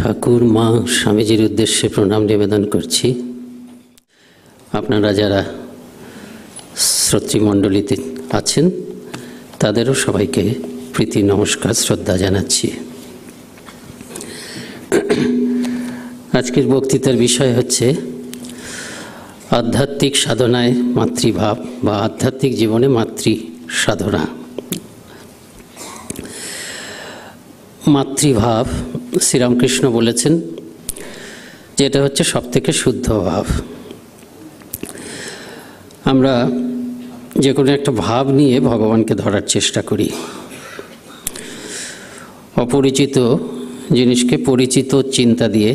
ঠাকুর মা স্বামীজির উদ্দেশ্যে প্রণাম নিবেদন করছি আপনারা যারা শ্রোতৃমণ্ডলীতে আছেন তাদেরও সবাইকে প্রীতি নমস্কার শ্রদ্ধা জানাচ্ছি আজকের বক্তৃতার বিষয় হচ্ছে আধ্যাত্মিক সাধনায় মাতৃভাব বা আধ্যাত্মিক জীবনে মাতৃ সাধনা মাতৃভাব শ্রীরামকৃষ্ণ বলেছেন যে এটা হচ্ছে সবথেকে শুদ্ধ ভাব আমরা যে কোনো একটা ভাব নিয়ে ভগবানকে ধরার চেষ্টা করি অপরিচিত জিনিসকে পরিচিত চিন্তা দিয়ে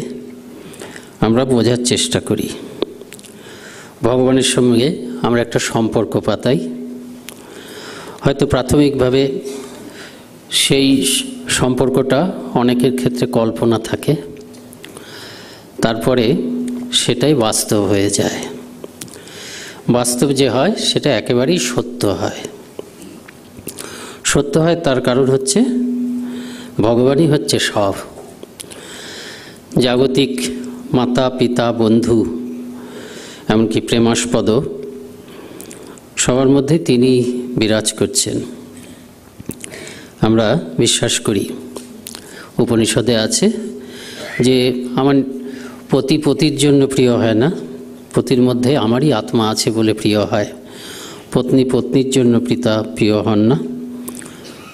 আমরা বোঝার চেষ্টা করি ভগবানের সঙ্গে আমরা একটা সম্পর্ক পাতাই হয়তো প্রাথমিকভাবে সেই সম্পর্কটা অনেকের ক্ষেত্রে কল্পনা থাকে তারপরে সেটাই বাস্তব হয়ে যায় বাস্তব যে হয় সেটা একেবারেই সত্য হয় সত্য হয় তার কারণ হচ্ছে ভগবানই হচ্ছে সব জাগতিক মাতা পিতা বন্ধু এমনকি প্রেমাস্পদ সবার মধ্যে তিনি বিরাজ করছেন আমরা বিশ্বাস করি উপনিষদে আছে যে আমার পতি পতির জন্য প্রিয় হয় না পতির মধ্যে আমারই আত্মা আছে বলে প্রিয় হয় পত্নী পত্নীর জন্য পিতা প্রিয় হন না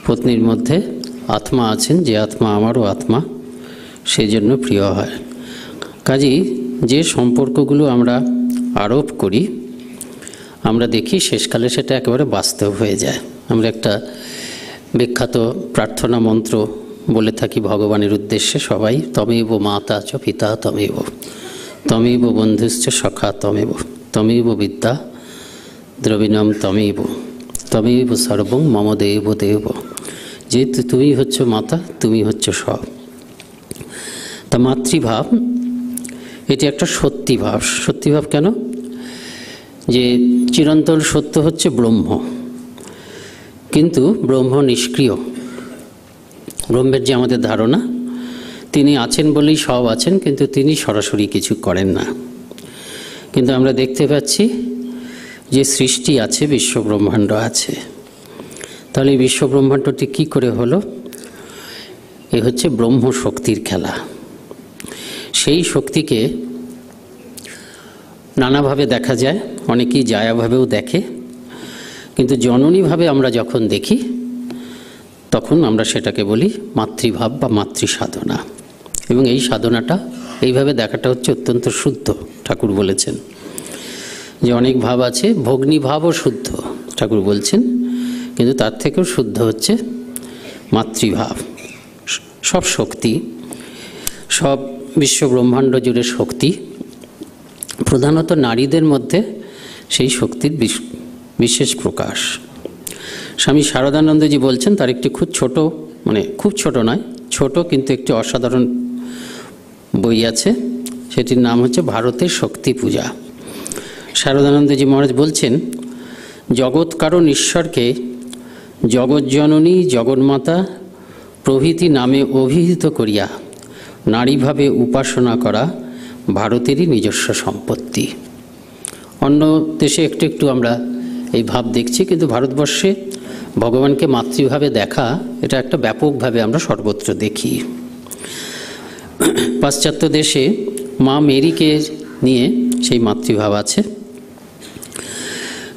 পত্নীর মধ্যে আত্মা আছেন যে আত্মা আমারও আত্মা সেই জন্য প্রিয় হয় কাজেই যে সম্পর্কগুলো আমরা আরোপ করি আমরা দেখি শেষকালে সেটা একেবারে বাস্তব হয়ে যায় আমরা একটা বিখ্যাত প্রার্থনা মন্ত্র বলে থাকি ভগবানের উদ্দেশ্যে সবাই তমেব মাতা চ পিতা তমেব তমেব বন্ধুশ্চ সখা তমেব তমেব বিদ্যা দ্রবীণম তমেব তমেব সর্বং মম দেব দেব যেহেতু তুমি হচ্ছ মাতা তুমি হচ্ছ সব তা মাতৃভাব এটি একটা সত্যিভাব সত্যিভাব কেন যে চিরন্তন সত্য হচ্ছে ব্রহ্ম কিন্তু ব্রহ্ম নিষ্ক্রিয় ব্রহ্মের যে আমাদের ধারণা তিনি আছেন বলেই সব আছেন কিন্তু তিনি সরাসরি কিছু করেন না কিন্তু আমরা দেখতে পাচ্ছি যে সৃষ্টি আছে বিশ্বব্রহ্মাণ্ড আছে তাহলে বিশ্বব্রহ্মাণ্ডটি কী করে হলো এ হচ্ছে ব্রহ্ম শক্তির খেলা সেই শক্তিকে নানাভাবে দেখা যায় অনেকেই জায়াভাবেও দেখে কিন্তু জননীভাবে আমরা যখন দেখি তখন আমরা সেটাকে বলি মাতৃভাব বা মাতৃ সাধনা এবং এই সাধনাটা এইভাবে দেখাটা হচ্ছে অত্যন্ত শুদ্ধ ঠাকুর বলেছেন যে অনেক ভাব আছে ভগ্নীভাবও শুদ্ধ ঠাকুর বলছেন কিন্তু তার থেকেও শুদ্ধ হচ্ছে মাতৃভাব সব শক্তি সব বিশ্ব ব্রহ্মাণ্ড জুড়ে শক্তি প্রধানত নারীদের মধ্যে সেই শক্তির বিশেষ প্রকাশ স্বামী শারদানন্দজি বলছেন তার একটি খুব ছোট মানে খুব ছোট নয় ছোট কিন্তু একটি অসাধারণ বই আছে সেটির নাম হচ্ছে ভারতের শক্তি পূজা শারদানন্দজি মহারাজ বলছেন জগৎ কারণ ঈশ্বরকে জগৎজননী জগন্মাতা প্রভৃতি নামে অভিহিত করিয়া নারীভাবে উপাসনা করা ভারতেরই নিজস্ব সম্পত্তি অন্য দেশে একটু একটু আমরা এই ভাব দেখছি কিন্তু ভারতবর্ষে ভগবানকে মাতৃভাবে দেখা এটা একটা ব্যাপকভাবে আমরা সর্বত্র দেখি পাশ্চাত্য দেশে মা মেরিকে নিয়ে সেই মাতৃভাব আছে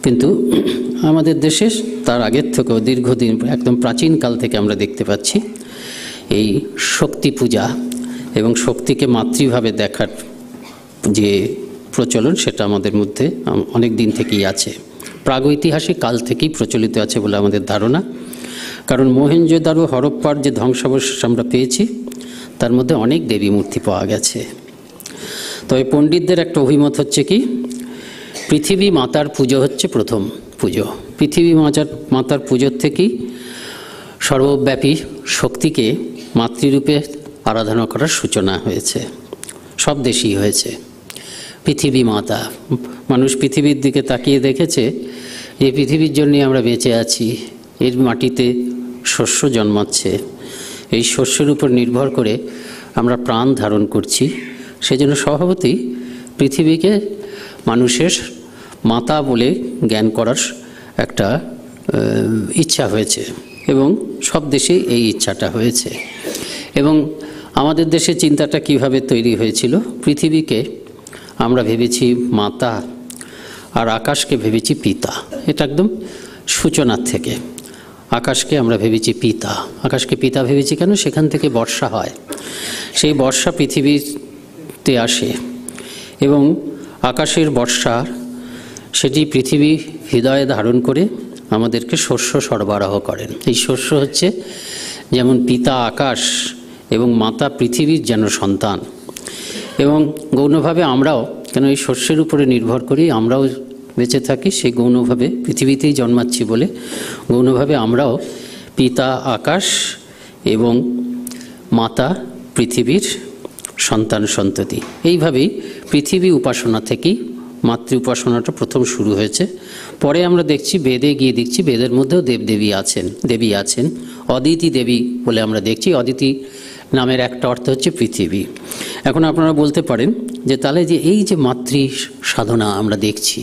কিন্তু আমাদের দেশে তার আগের থেকেও দীর্ঘদিন একদম প্রাচীনকাল থেকে আমরা দেখতে পাচ্ছি এই শক্তি পূজা এবং শক্তিকে মাতৃভাবে দেখার যে প্রচলন সেটা আমাদের মধ্যে অনেক দিন থেকেই আছে প্রাগৈতিহাসিক কাল থেকেই প্রচলিত আছে বলে আমাদের ধারণা কারণ মোহেঞ্জোদারো হরপ্পার যে ধ্বংসাবশেষ আমরা পেয়েছি তার মধ্যে অনেক দেবী মূর্তি পাওয়া গেছে তবে পণ্ডিতদের একটা অভিমত হচ্ছে কি পৃথিবী মাতার পুজো হচ্ছে প্রথম পুজো পৃথিবী মাতার মাতার পুজোর থেকেই সর্বব্যাপী শক্তিকে মাতৃরূপে আরাধনা করার সূচনা হয়েছে সব দেশেই হয়েছে পৃথিবী মাতা মানুষ পৃথিবীর দিকে তাকিয়ে দেখেছে যে পৃথিবীর জন্যই আমরা বেঁচে আছি এর মাটিতে শস্য জন্মাচ্ছে এই শস্যের উপর নির্ভর করে আমরা প্রাণ ধারণ করছি সেজন্য স্বভাবতই পৃথিবীকে মানুষের মাতা বলে জ্ঞান করার একটা ইচ্ছা হয়েছে এবং সব দেশে এই ইচ্ছাটা হয়েছে এবং আমাদের দেশে চিন্তাটা কিভাবে তৈরি হয়েছিল পৃথিবীকে আমরা ভেবেছি মাতা আর আকাশকে ভেবেছি পিতা এটা একদম সূচনার থেকে আকাশকে আমরা ভেবেছি পিতা আকাশকে পিতা ভেবেছি কেন সেখান থেকে বর্ষা হয় সেই বর্ষা পৃথিবীতে আসে এবং আকাশের বর্ষা সেটি পৃথিবী হৃদয়ে ধারণ করে আমাদেরকে শস্য সরবরাহ করেন এই শস্য হচ্ছে যেমন পিতা আকাশ এবং মাতা পৃথিবীর যেন সন্তান এবং গৌণভাবে আমরাও কেন এই শস্যের উপরে নির্ভর করি আমরাও বেঁচে থাকি সেই গৌণভাবে পৃথিবীতেই জন্মাচ্ছি বলে গৌণভাবে আমরাও পিতা আকাশ এবং মাতা পৃথিবীর সন্তান সন্ততি এইভাবেই পৃথিবী উপাসনা থেকেই মাতৃ উপাসনাটা প্রথম শুরু হয়েছে পরে আমরা দেখছি বেদে গিয়ে দেখছি বেদের মধ্যেও দেবদেবী আছেন দেবী আছেন অদিতি দেবী বলে আমরা দেখছি অদিতি নামের একটা অর্থ হচ্ছে পৃথিবী এখন আপনারা বলতে পারেন যে তাহলে যে এই যে মাতৃ সাধনা আমরা দেখছি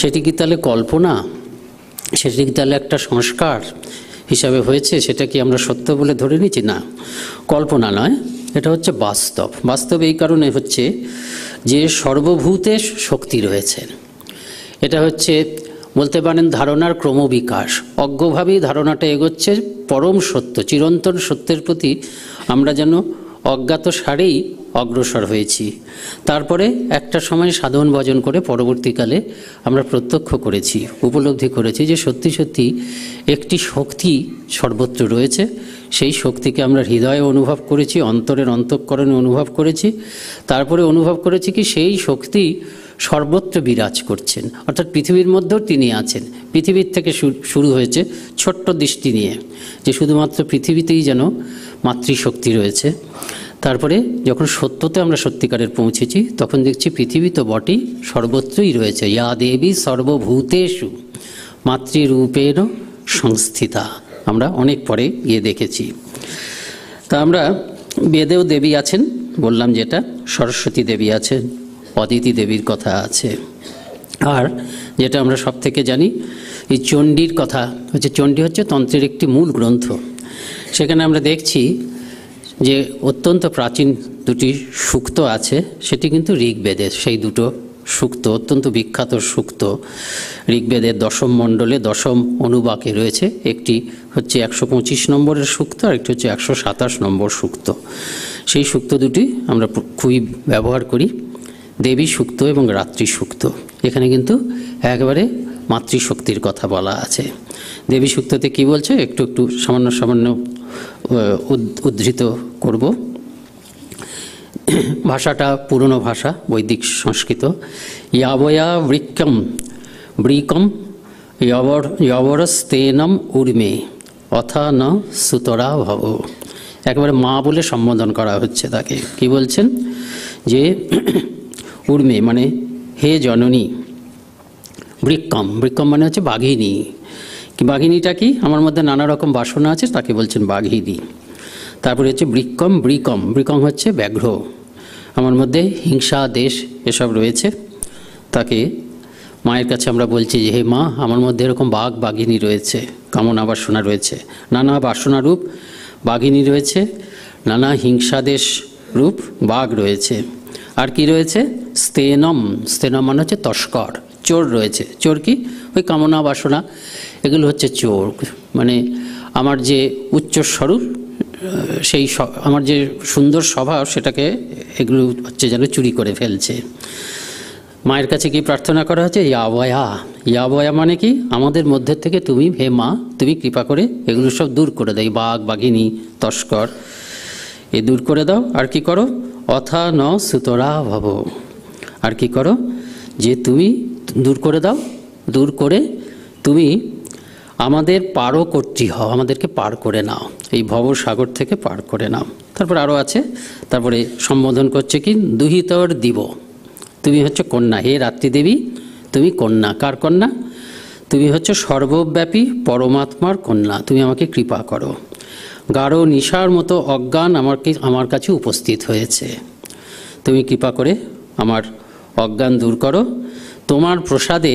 সেটি কি তাহলে কল্পনা সেটি কি তাহলে একটা সংস্কার হিসাবে হয়েছে সেটা কি আমরা সত্য বলে ধরে নিচ্ছি না কল্পনা নয় এটা হচ্ছে বাস্তব বাস্তব এই কারণে হচ্ছে যে সর্বভূতে শক্তি রয়েছে এটা হচ্ছে বলতে পারেন ধারণার ক্রমবিকাশ অজ্ঞভাবেই ধারণাটা এগোচ্ছে পরম সত্য চিরন্তন সত্যের প্রতি আমরা যেন অজ্ঞাত সারেই অগ্রসর হয়েছি তারপরে একটা সময় সাধন ভজন করে পরবর্তীকালে আমরা প্রত্যক্ষ করেছি উপলব্ধি করেছি যে সত্যি সত্যি একটি শক্তি সর্বত্র রয়েছে সেই শক্তিকে আমরা হৃদয়ে অনুভব করেছি অন্তরের অন্তঃকরণে অনুভব করেছি তারপরে অনুভব করেছি কি সেই শক্তি সর্বত্র বিরাজ করছেন অর্থাৎ পৃথিবীর মধ্যেও তিনি আছেন পৃথিবীর থেকে শুরু হয়েছে ছোট্ট দৃষ্টি নিয়ে যে শুধুমাত্র পৃথিবীতেই যেন মাতৃশক্তি রয়েছে তারপরে যখন সত্যতে আমরা সত্যিকারের পৌঁছেছি তখন দেখছি পৃথিবী তো বটেই সর্বত্রই রয়েছে ইয়া দেবী সর্বভূতেষু মাতৃরূপের সংস্থিতা আমরা অনেক পরে গিয়ে দেখেছি তা আমরা বেদেও দেবী আছেন বললাম যেটা সরস্বতী দেবী আছেন অদিতি দেবীর কথা আছে আর যেটা আমরা সব থেকে জানি এই চণ্ডীর কথা হচ্ছে চণ্ডী হচ্ছে তন্ত্রের একটি মূল গ্রন্থ সেখানে আমরা দেখছি যে অত্যন্ত প্রাচীন দুটি সুক্ত আছে সেটি কিন্তু ঋগ্বেদে সেই দুটো সুক্ত অত্যন্ত বিখ্যাত সুক্ত ঋগ্বেদের দশম মণ্ডলে দশম অনুবাকে রয়েছে একটি হচ্ছে একশো পঁচিশ নম্বরের সুক্ত আর একটি হচ্ছে একশো সাতাশ নম্বর সুক্ত সেই সুক্ত দুটি আমরা খুবই ব্যবহার করি দেবী সুক্ত এবং রাত্রি সুক্ত এখানে কিন্তু একেবারে মাতৃশক্তির কথা বলা আছে দেবী সুক্ততে কি বলছে একটু একটু সামান্য সামান্য উদ্ধৃত করব ভাষাটা পুরনো ভাষা বৈদিক সংস্কৃত ইয়াবয়া বৃক্ষম বৃকম ইয়বর ইয়বরস্তেনম উর্মে অথা ন সুতরা ভব একেবারে মা বলে সম্বোধন করা হচ্ছে তাকে কি বলছেন যে উর্মে মানে হে জননী বৃক্ষম বৃক্ষম মানে হচ্ছে বাঘিনী কি বাঘিনীটা কি আমার মধ্যে নানা রকম বাসনা আছে তাকে বলছেন বাঘিনী তারপরে হচ্ছে বৃক্ষম বৃকম বৃকম হচ্ছে ব্যাঘ্র আমার মধ্যে হিংসা দেশ এসব রয়েছে তাকে মায়ের কাছে আমরা বলছি যে হে মা আমার মধ্যে এরকম বাঘ বাঘিনী রয়েছে কামনা বাসনা রয়েছে নানা বাসনারূপ বাঘিনী রয়েছে নানা হিংসাদেশ রূপ বাঘ রয়েছে আর কি রয়েছে স্তেনম স্তেনম মানে হচ্ছে তস্কর চোর রয়েছে চোর কি ওই কামনা বাসনা এগুলো হচ্ছে চোর মানে আমার যে উচ্চ স্বরূপ সেই আমার যে সুন্দর স্বভাব সেটাকে এগুলো হচ্ছে যেন চুরি করে ফেলছে মায়ের কাছে কি প্রার্থনা করা হচ্ছে ইয়াবয়া ইয়াবয়া মানে কি আমাদের মধ্যে থেকে তুমি হে মা তুমি কৃপা করে এগুলো সব দূর করে দেয় বাঘ বাঘিনী তস্কর এ দূর করে দাও আর কি করো অথা ন সুতরা ভব আর কি করো যে তুমি দূর করে দাও দূর করে তুমি আমাদের পারও কর্তৃ হও আমাদেরকে পার করে নাও এই ভব সাগর থেকে পার করে নাও তারপর আরও আছে তারপরে সম্বোধন করছে কি দুহিতর দিব তুমি হচ্ছে কন্যা হে রাত্রিদেবী তুমি কন্যা কার কন্যা তুমি হচ্ছে সর্বব্যাপী পরমাত্মার কন্যা তুমি আমাকে কৃপা করো গাঢ় নিশার মতো অজ্ঞান আমাকে আমার কাছে উপস্থিত হয়েছে তুমি কৃপা করে আমার অজ্ঞান দূর করো তোমার প্রসাদে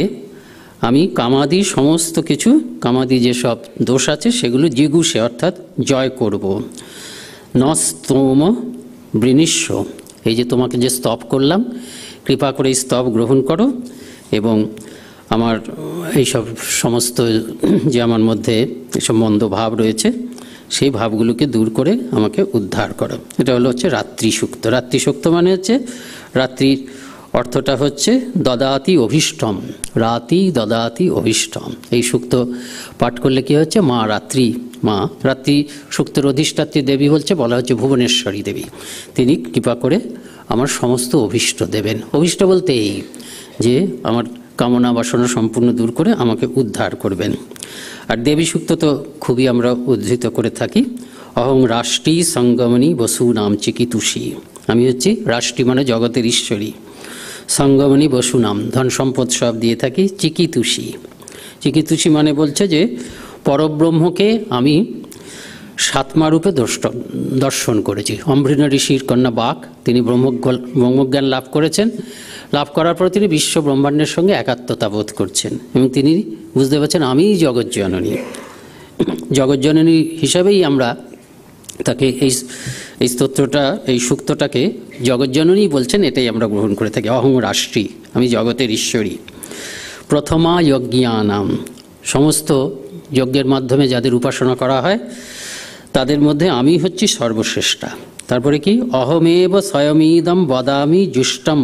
আমি কামাদি সমস্ত কিছু কামাদি যেসব দোষ আছে সেগুলো জিগুষে অর্থাৎ জয় করব নস্তম বৃনিশ্ব এই যে তোমাকে যে স্তব করলাম কৃপা করে এই স্তব গ্রহণ করো এবং আমার এইসব সমস্ত যে আমার মধ্যে এসব মন্দ ভাব রয়েছে সেই ভাবগুলোকে দূর করে আমাকে উদ্ধার করো এটা হলো হচ্ছে রাত্রি সুক্ত রাত্রি সুক্ত মানে হচ্ছে রাত্রির অর্থটা হচ্ছে দদাতি অভীষ্টম রাতি দদাতি অভীষ্টম এই সুক্ত পাঠ করলে কি হচ্ছে মা রাত্রি মা রাত্রি সুক্তর অধিষ্ঠাত্রী দেবী বলছে বলা হচ্ছে ভুবনেশ্বরী দেবী তিনি কৃপা করে আমার সমস্ত অভীষ্ট দেবেন অভীষ্ট বলতে এই যে আমার কামনা বাসনা সম্পূর্ণ দূর করে আমাকে উদ্ধার করবেন আর দেবী সুক্ত তো খুবই আমরা উদ্ধৃত করে থাকি অহং রাষ্ট্রী সঙ্গমণি বসু নাম চিকিতুষী আমি হচ্ছি রাষ্ট্রী মানে জগতের ঈশ্বরী সঙ্গমণি বসু নাম ধন সম্পদ সব দিয়ে থাকি চিকিতুষী চিকিতুষী মানে বলছে যে পরব্রহ্মকে আমি সাতমা রূপে দর্শন করেছি অম্বৃণ ঋষির কন্যা বাক তিনি ব্রহ্ম ব্রহ্মজ্ঞান লাভ করেছেন লাভ করার পর তিনি বিশ্ব ব্রহ্মাণ্ডের সঙ্গে একাত্মতা বোধ করছেন এবং তিনি বুঝতে পারছেন আমিই জগজ্জননী জগৎজননী হিসাবেই আমরা তাকে এই এই স্তোত্রটা এই সূক্তটাকে জগজ্জননী বলছেন এটাই আমরা গ্রহণ করে থাকি অহং রাষ্ট্রী আমি জগতের ঈশ্বরী প্রথমা যজ্ঞানাম সমস্ত যজ্ঞের মাধ্যমে যাদের উপাসনা করা হয় তাদের মধ্যে আমি হচ্ছি সর্বশ্রেষ্ঠা তারপরে কি অহমেব স্বয়মিদম বদামি জুষ্টম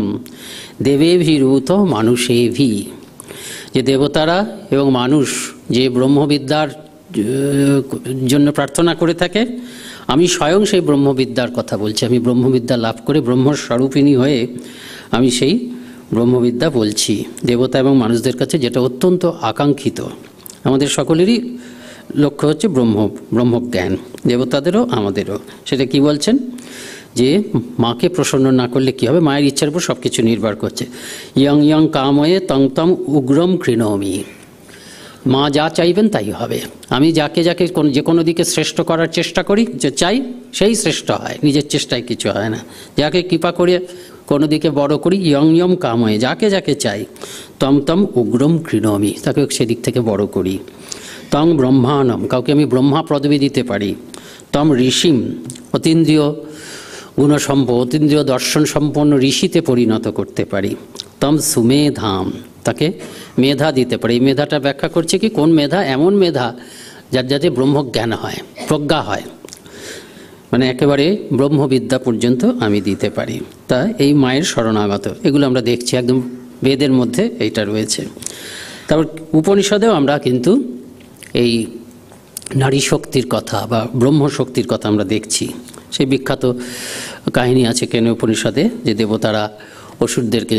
দেবেভিরূত মানুষেভি যে দেবতারা এবং মানুষ যে ব্রহ্মবিদ্যার জন্য প্রার্থনা করে থাকে আমি স্বয়ং সেই ব্রহ্মবিদ্যার কথা বলছি আমি ব্রহ্মবিদ্যা লাভ করে ব্রহ্মস্বরূপিণী হয়ে আমি সেই ব্রহ্মবিদ্যা বলছি দেবতা এবং মানুষদের কাছে যেটা অত্যন্ত আকাঙ্ক্ষিত আমাদের সকলেরই লক্ষ্য হচ্ছে ব্রহ্ম ব্রহ্মজ্ঞান দেবতাদেরও আমাদেরও সেটা কি বলছেন যে মাকে প্রসন্ন না করলে কী হবে মায়ের ইচ্ছার উপর সব কিছু নির্ভর করছে ইয়ং ইয়ং কাময়ে তং তং উগ্রম কৃণমি মা যা চাইবেন তাই হবে আমি যাকে যাকে কোন যে কোনো দিকে শ্রেষ্ঠ করার চেষ্টা করি যে চাই সেই শ্রেষ্ঠ হয় নিজের চেষ্টায় কিছু হয় না যাকে কৃপা করে কোনো দিকে বড় করি ইয়ং ইয়ং কাময়ে যাকে যাকে চাই তম তম উগ্রম কৃণমি তাকে সেদিক থেকে বড় করি তং ব্রহ্মানম কাউকে আমি ব্রহ্মা পদবী দিতে পারি তম ঋষিম অতীন্দ্রিয় গুণসম্পদ অতীন্দ্রিয় দর্শন সম্পন্ন ঋষিতে পরিণত করতে পারি তম সুমেধাম তাকে মেধা দিতে পারি এই মেধাটা ব্যাখ্যা করছে কি কোন মেধা এমন মেধা যার যাতে ব্রহ্মজ্ঞান হয় প্রজ্ঞা হয় মানে একেবারে ব্রহ্মবিদ্যা পর্যন্ত আমি দিতে পারি তা এই মায়ের শরণাগত এগুলো আমরা দেখছি একদম বেদের মধ্যে এইটা রয়েছে তারপর উপনিষদেও আমরা কিন্তু এই নারী শক্তির কথা বা ব্রহ্ম শক্তির কথা আমরা দেখছি সেই বিখ্যাত কাহিনী আছে কেন উপনিষদে যে দেবতারা অসুরদেরকে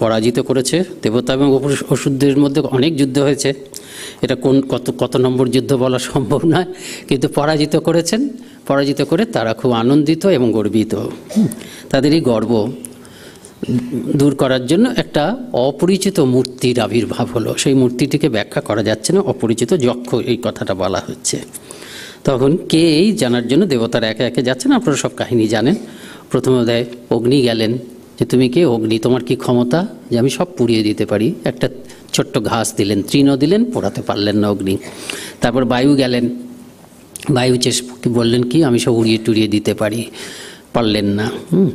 পরাজিত করেছে দেবতা এবং অসুরদের মধ্যে অনেক যুদ্ধ হয়েছে এটা কোন কত কত নম্বর যুদ্ধ বলা সম্ভব নয় কিন্তু পরাজিত করেছেন পরাজিত করে তারা খুব আনন্দিত এবং গর্বিত তাদের এই গর্ব দূর করার জন্য একটা অপরিচিত মূর্তির আবির্ভাব হলো সেই মূর্তিটিকে ব্যাখ্যা করা যাচ্ছে না অপরিচিত যক্ষ এই কথাটা বলা হচ্ছে তখন কে এই জানার জন্য দেবতারা একে একে যাচ্ছেন আপনারা সব কাহিনী জানেন প্রথম অধ্যায় অগ্নি গেলেন যে তুমি কে অগ্নি তোমার কি ক্ষমতা যে আমি সব পুড়িয়ে দিতে পারি একটা ছোট্ট ঘাস দিলেন তৃণ দিলেন পোড়াতে পারলেন না অগ্নি তারপর বায়ু গেলেন বায়ু চেষ বললেন কি আমি সব উড়িয়ে টুড়িয়ে দিতে পারি পারলেন না হুম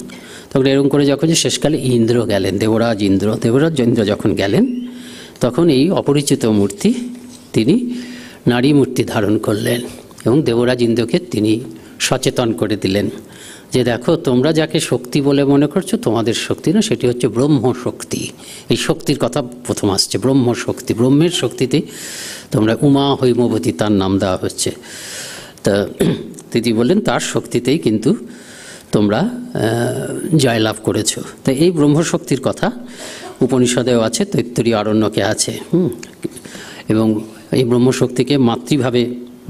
তখন এরকম করে যখন যে শেষকালে ইন্দ্র গেলেন দেবরাজ ইন্দ্র দেবরাজ ইন্দ্র যখন গেলেন তখন এই অপরিচিত মূর্তি তিনি নারী মূর্তি ধারণ করলেন এবং দেবরাজ ইন্দ্রকে তিনি সচেতন করে দিলেন যে দেখো তোমরা যাকে শক্তি বলে মনে করছো তোমাদের শক্তি না সেটি হচ্ছে ব্রহ্ম শক্তি এই শক্তির কথা প্রথম আসছে ব্রহ্ম শক্তি ব্রহ্মের শক্তিতে তোমরা উমা হৈমবতী তার নাম দেওয়া হচ্ছে তা তিনি বললেন তার শক্তিতেই কিন্তু তোমরা জয়লাভ করেছ তো এই ব্রহ্মশক্তির কথা উপনিষদেও আছে তৈত্তরী আরণ্যকে আছে হুম এবং এই ব্রহ্মশক্তিকে মাতৃভাবে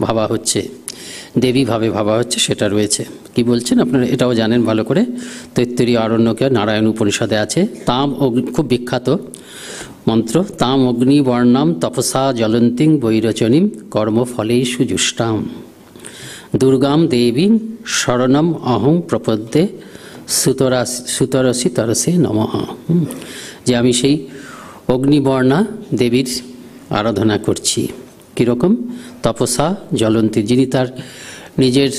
ভাবা হচ্ছে দেবীভাবে ভাবা হচ্ছে সেটা রয়েছে কি বলছেন আপনারা এটাও জানেন ভালো করে তৈত্তরীয় আরণ্যকে নারায়ণ উপনিষদে আছে তাম অগ্নি খুব বিখ্যাত মন্ত্র তাম অগ্নি বর্ণাম তপসা জ্বলন্তিং বৈরচনীম কর্মফলেই সুজুষ্টাম দুর্গাম দেবীং শরণম অহং প্রপদ্যে সুতরা সুতরসি তরসে নম যে আমি সেই অগ্নিবর্ণা দেবীর আরাধনা করছি কীরকম তপসা জ্বলন্তী যিনি তার নিজের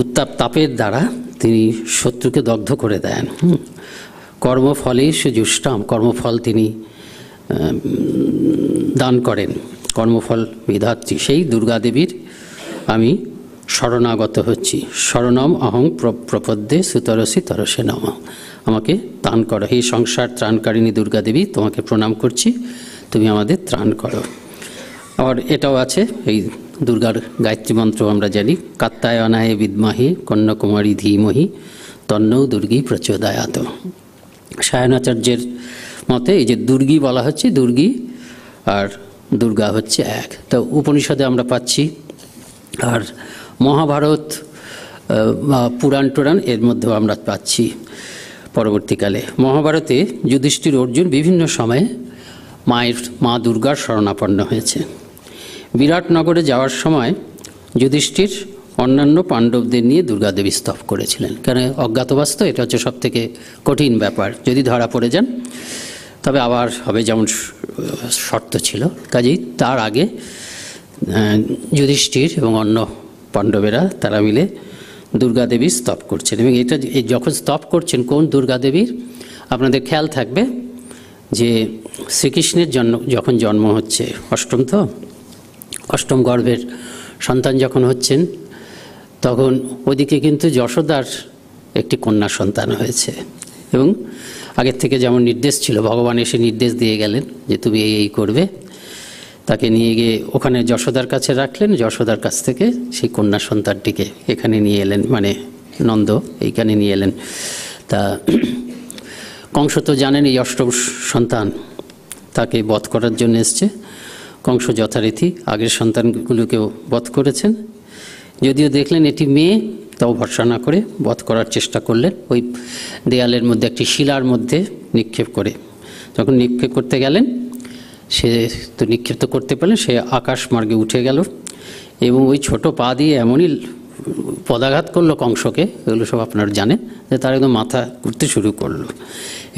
উত্তাপ তাপের দ্বারা তিনি শত্রুকে দগ্ধ করে দেন কর্মফলে জুষ্টাম কর্মফল তিনি দান করেন কর্মফল বিধাত্রী সেই দুর্গাদেবীর আমি শরণাগত হচ্ছি শরণম অহং প্রপদ্যে সুতরসি তরসে নম আমাকে দান করো এই সংসার ত্রাণকারিণী দুর্গাদেবী তোমাকে প্রণাম করছি তুমি আমাদের ত্রাণ করো আর এটাও আছে এই দুর্গার গায়ত্রী মন্ত্র আমরা জানি কাত্তায় অনায়ে বিদমাহি কন্যাকুমারী ধীমহি তন্নৌ দুর্গী প্রচোদায়াত সায়নাচার্যের মতে এই যে দুর্গী বলা হচ্ছে দুর্গী আর দুর্গা হচ্ছে এক তো উপনিষদে আমরা পাচ্ছি আর মহাভারত বা পুরাণ টুরাণ এর মধ্যেও আমরা পাচ্ছি পরবর্তীকালে মহাভারতে যুধিষ্ঠির অর্জুন বিভিন্ন সময়ে মায়ের মা দুর্গার শরণাপন্ন হয়েছে বিরাটনগরে যাওয়ার সময় যুধিষ্ঠির অন্যান্য পাণ্ডবদের নিয়ে দুর্গাদেবী স্তব করেছিলেন কেন অজ্ঞাতবাস তো এটা হচ্ছে সবথেকে কঠিন ব্যাপার যদি ধরা পড়ে যান তবে আবার হবে যেমন শর্ত ছিল কাজেই তার আগে যুধিষ্ঠির এবং অন্য পাণ্ডবেরা তারা মিলে দুর্গাদেবী স্তব করছেন এবং এটা যখন স্তব করছেন কোন দুর্গাদেবীর আপনাদের খেয়াল থাকবে যে শ্রীকৃষ্ণের জন্ম যখন জন্ম হচ্ছে অষ্টম তো অষ্টম গর্ভের সন্তান যখন হচ্ছেন তখন ওদিকে কিন্তু যশোদার একটি কন্যা সন্তান হয়েছে এবং আগের থেকে যেমন নির্দেশ ছিল ভগবান এসে নির্দেশ দিয়ে গেলেন যে তুমি এই এই করবে তাকে নিয়ে গিয়ে ওখানে যশোদার কাছে রাখলেন যশোদার কাছ থেকে সেই কন্যা সন্তানটিকে এখানে নিয়ে এলেন মানে নন্দ এইখানে নিয়ে এলেন তা কংস তো জানেন এই অষ্টম সন্তান তাকে বধ করার জন্য এসছে কংস যথারীতি আগের সন্তানগুলোকেও বধ করেছেন যদিও দেখলেন এটি মেয়ে তাও ভরসা না করে বধ করার চেষ্টা করলেন ওই দেয়ালের মধ্যে একটি শিলার মধ্যে নিক্ষেপ করে যখন নিক্ষেপ করতে গেলেন সে তো নিক্ষেপ তো করতে পারলেন সে আকাশ মার্গে উঠে গেল এবং ওই ছোট পা দিয়ে এমনই পদাঘাত করলো কংসকে এগুলো সব আপনারা জানেন যে তার একদম মাথা ঘুরতে শুরু করলো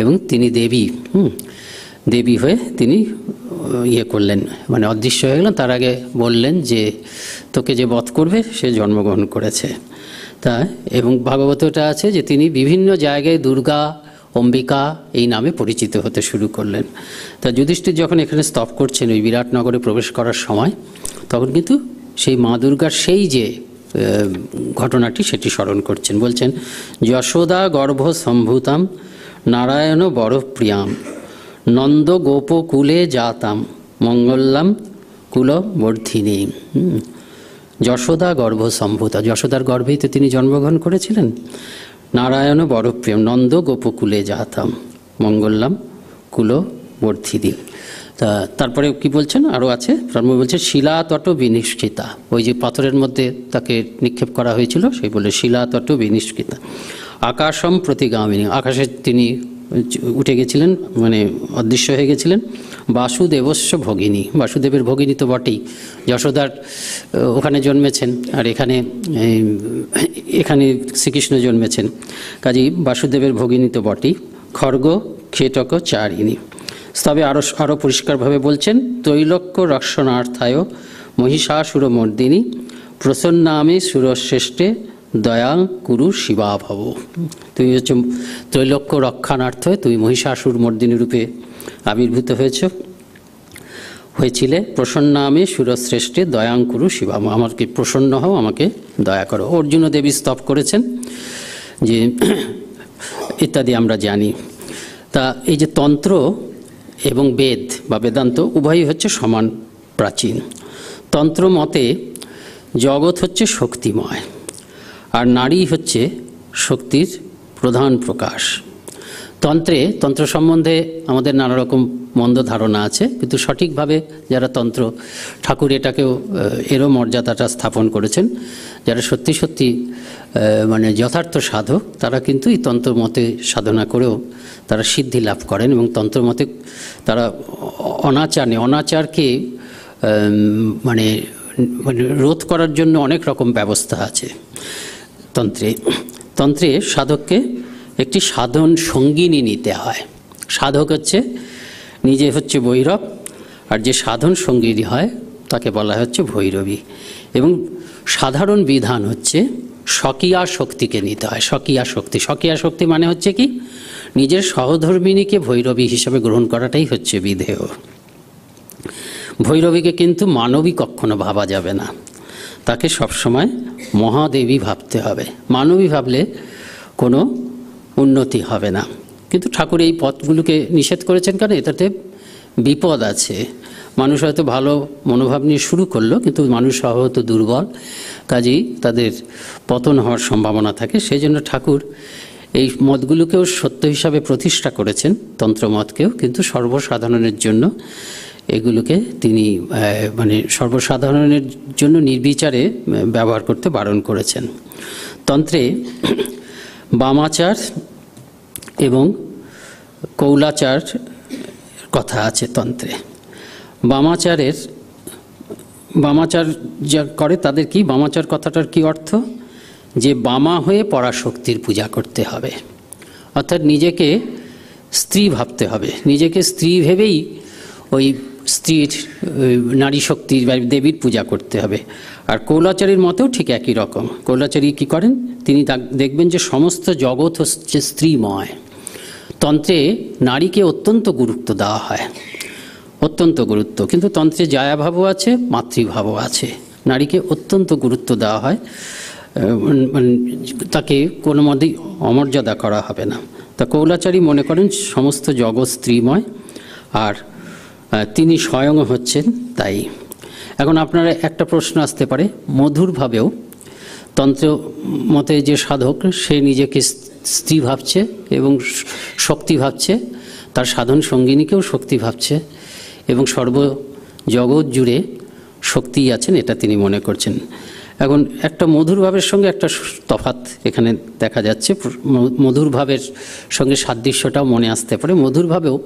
এবং তিনি দেবী হুম দেবী হয়ে তিনি ইয়ে করলেন মানে অদৃশ্য হয়ে গেলেন তার আগে বললেন যে তোকে যে বধ করবে সে জন্মগ্রহণ করেছে তা এবং ভাগবতটা আছে যে তিনি বিভিন্ন জায়গায় দুর্গা অম্বিকা এই নামে পরিচিত হতে শুরু করলেন তা যুধিষ্ঠির যখন এখানে স্তপ করছেন ওই বিরাটনগরে প্রবেশ করার সময় তখন কিন্তু সেই মা দুর্গার সেই যে ঘটনাটি সেটি স্মরণ করছেন বলছেন যশোদা গর্ভ সম্ভূতাম নারায়ণ প্রিয়াম নন্দ গোপকুলে যাতাম মঙ্গললাম কুলবর্ধিনী যশোদা গর্ভ সম্ভুতা যশোদার গর্ভেই তো তিনি জন্মগ্রহণ করেছিলেন নারায়ণ বড়প্রেম নন্দ গোপকুলে যাতাম মঙ্গল্লাম কুলবর্ধিনী তা তারপরে কি বলছেন আরও আছে ব্রাহ্মণ বলছে শিলাতট বিনিষ্কৃতা ওই যে পাথরের মধ্যে তাকে নিক্ষেপ করা হয়েছিল সেই বলে শিলাতট বিনিষ্কৃতা আকাশম প্রতিগামিনী আকাশে তিনি উঠে গেছিলেন মানে অদৃশ্য হয়ে গেছিলেন বাসুদেবস্ব ভগিনী বাসুদেবের ভগিনী তো বটেই যশোদার ওখানে জন্মেছেন আর এখানে এখানে শ্রীকৃষ্ণ জন্মেছেন কাজেই বাসুদেবের ভগিনী তো বটেই খর্গ খেটক চারিণী তবে আরও আরও পরিষ্কারভাবে বলছেন তৈলক্য রক্ষণার্থায় মহিষাসুর মর্দিনী প্রসন্নামে সুরশ্রেষ্ঠে দয়া কুরু শিবা ভব তুমি হচ্ছে ত্রৈলক্য রক্ষণার্থ তুমি মহিষাসুর মর্দিনী রূপে আবির্ভূত হয়েছ হয়েছিলে প্রসন্ন আমি সুরশ্রেষ্ঠে দয়াঙ্কুরু শিবা আমাকে প্রসন্ন হও আমাকে দয়া করো অর্জুন দেবী স্তব করেছেন যে ইত্যাদি আমরা জানি তা এই যে তন্ত্র এবং বেদ বা বেদান্ত উভয়ই হচ্ছে সমান প্রাচীন তন্ত্র মতে জগৎ হচ্ছে শক্তিময় আর নারী হচ্ছে শক্তির প্রধান প্রকাশ তন্ত্রে তন্ত্র সম্বন্ধে আমাদের নানা রকম মন্দ ধারণা আছে কিন্তু সঠিকভাবে যারা তন্ত্র ঠাকুর এটাকেও এরও মর্যাদাটা স্থাপন করেছেন যারা সত্যি সত্যি মানে যথার্থ সাধক তারা কিন্তু এই তন্ত্র মতে সাধনা করেও তারা সিদ্ধি লাভ করেন এবং তন্ত্রমতে তারা অনাচারে অনাচারকে মানে মানে রোধ করার জন্য অনেক রকম ব্যবস্থা আছে তন্ত্রে তন্ত্রে সাধককে একটি সাধন সঙ্গিনী নিতে হয় সাধক হচ্ছে নিজে হচ্ছে ভৈরব আর যে সাধন সঙ্গিনী হয় তাকে বলা হচ্ছে ভৈরবী এবং সাধারণ বিধান হচ্ছে স্বকীয়া শক্তিকে নিতে হয় স্বকীয়া শক্তি স্বকীয়া শক্তি মানে হচ্ছে কি নিজের সহধর্মিণীকে ভৈরবী হিসাবে গ্রহণ করাটাই হচ্ছে বিধেয় ভৈরবীকে কিন্তু মানবী কখনো ভাবা যাবে না তাকে সবসময় মহাদেবী ভাবতে হবে মানবী ভাবলে কোনো উন্নতি হবে না কিন্তু ঠাকুর এই পথগুলোকে নিষেধ করেছেন কারণ এটাতে বিপদ আছে মানুষ হয়তো ভালো মনোভাব নিয়ে শুরু করলো কিন্তু মানুষ স্বভাবত দুর্বল কাজেই তাদের পতন হওয়ার সম্ভাবনা থাকে সেই জন্য ঠাকুর এই মতগুলোকেও সত্য হিসাবে প্রতিষ্ঠা করেছেন তন্ত্রমতকেও কিন্তু সর্বসাধারণের জন্য এগুলোকে তিনি মানে সর্বসাধারণের জন্য নির্বিচারে ব্যবহার করতে বারণ করেছেন তন্ত্রে বামাচার এবং কৌলাচার কথা আছে তন্ত্রে বামাচারের বামাচার যা করে তাদের কি বামাচার কথাটার কি অর্থ যে বামা হয়ে পরাশক্তির পূজা করতে হবে অর্থাৎ নিজেকে স্ত্রী ভাবতে হবে নিজেকে স্ত্রী ভেবেই ওই স্ত্রীর নারী শক্তি বা দেবীর পূজা করতে হবে আর কৌলাচারীর মতেও ঠিক একই রকম কৌলাচারী কি করেন তিনি দেখবেন যে সমস্ত জগৎ হচ্ছে স্ত্রীময় তন্ত্রে নারীকে অত্যন্ত গুরুত্ব দেওয়া হয় অত্যন্ত গুরুত্ব কিন্তু তন্ত্রে জায়াভাবও আছে মাতৃভাবও আছে নারীকে অত্যন্ত গুরুত্ব দেওয়া হয় তাকে কোনো মতেই অমর্যাদা করা হবে না তা কৌলাচারী মনে করেন সমস্ত জগৎ স্ত্রীময় আর তিনি স্বয়ং হচ্ছেন তাই এখন আপনারা একটা প্রশ্ন আসতে পারে মধুরভাবেও তন্ত্র মতে যে সাধক সে নিজেকে স্ত্রী ভাবছে এবং শক্তি ভাবছে তার সাধন সঙ্গিনীকেও শক্তি ভাবছে এবং সর্ব জগৎ জুড়ে শক্তি আছেন এটা তিনি মনে করছেন এখন একটা মধুর ভাবের সঙ্গে একটা তফাত এখানে দেখা যাচ্ছে মধুর ভাবের সঙ্গে সাদৃশ্যটাও মনে আসতে পারে মধুরভাবেও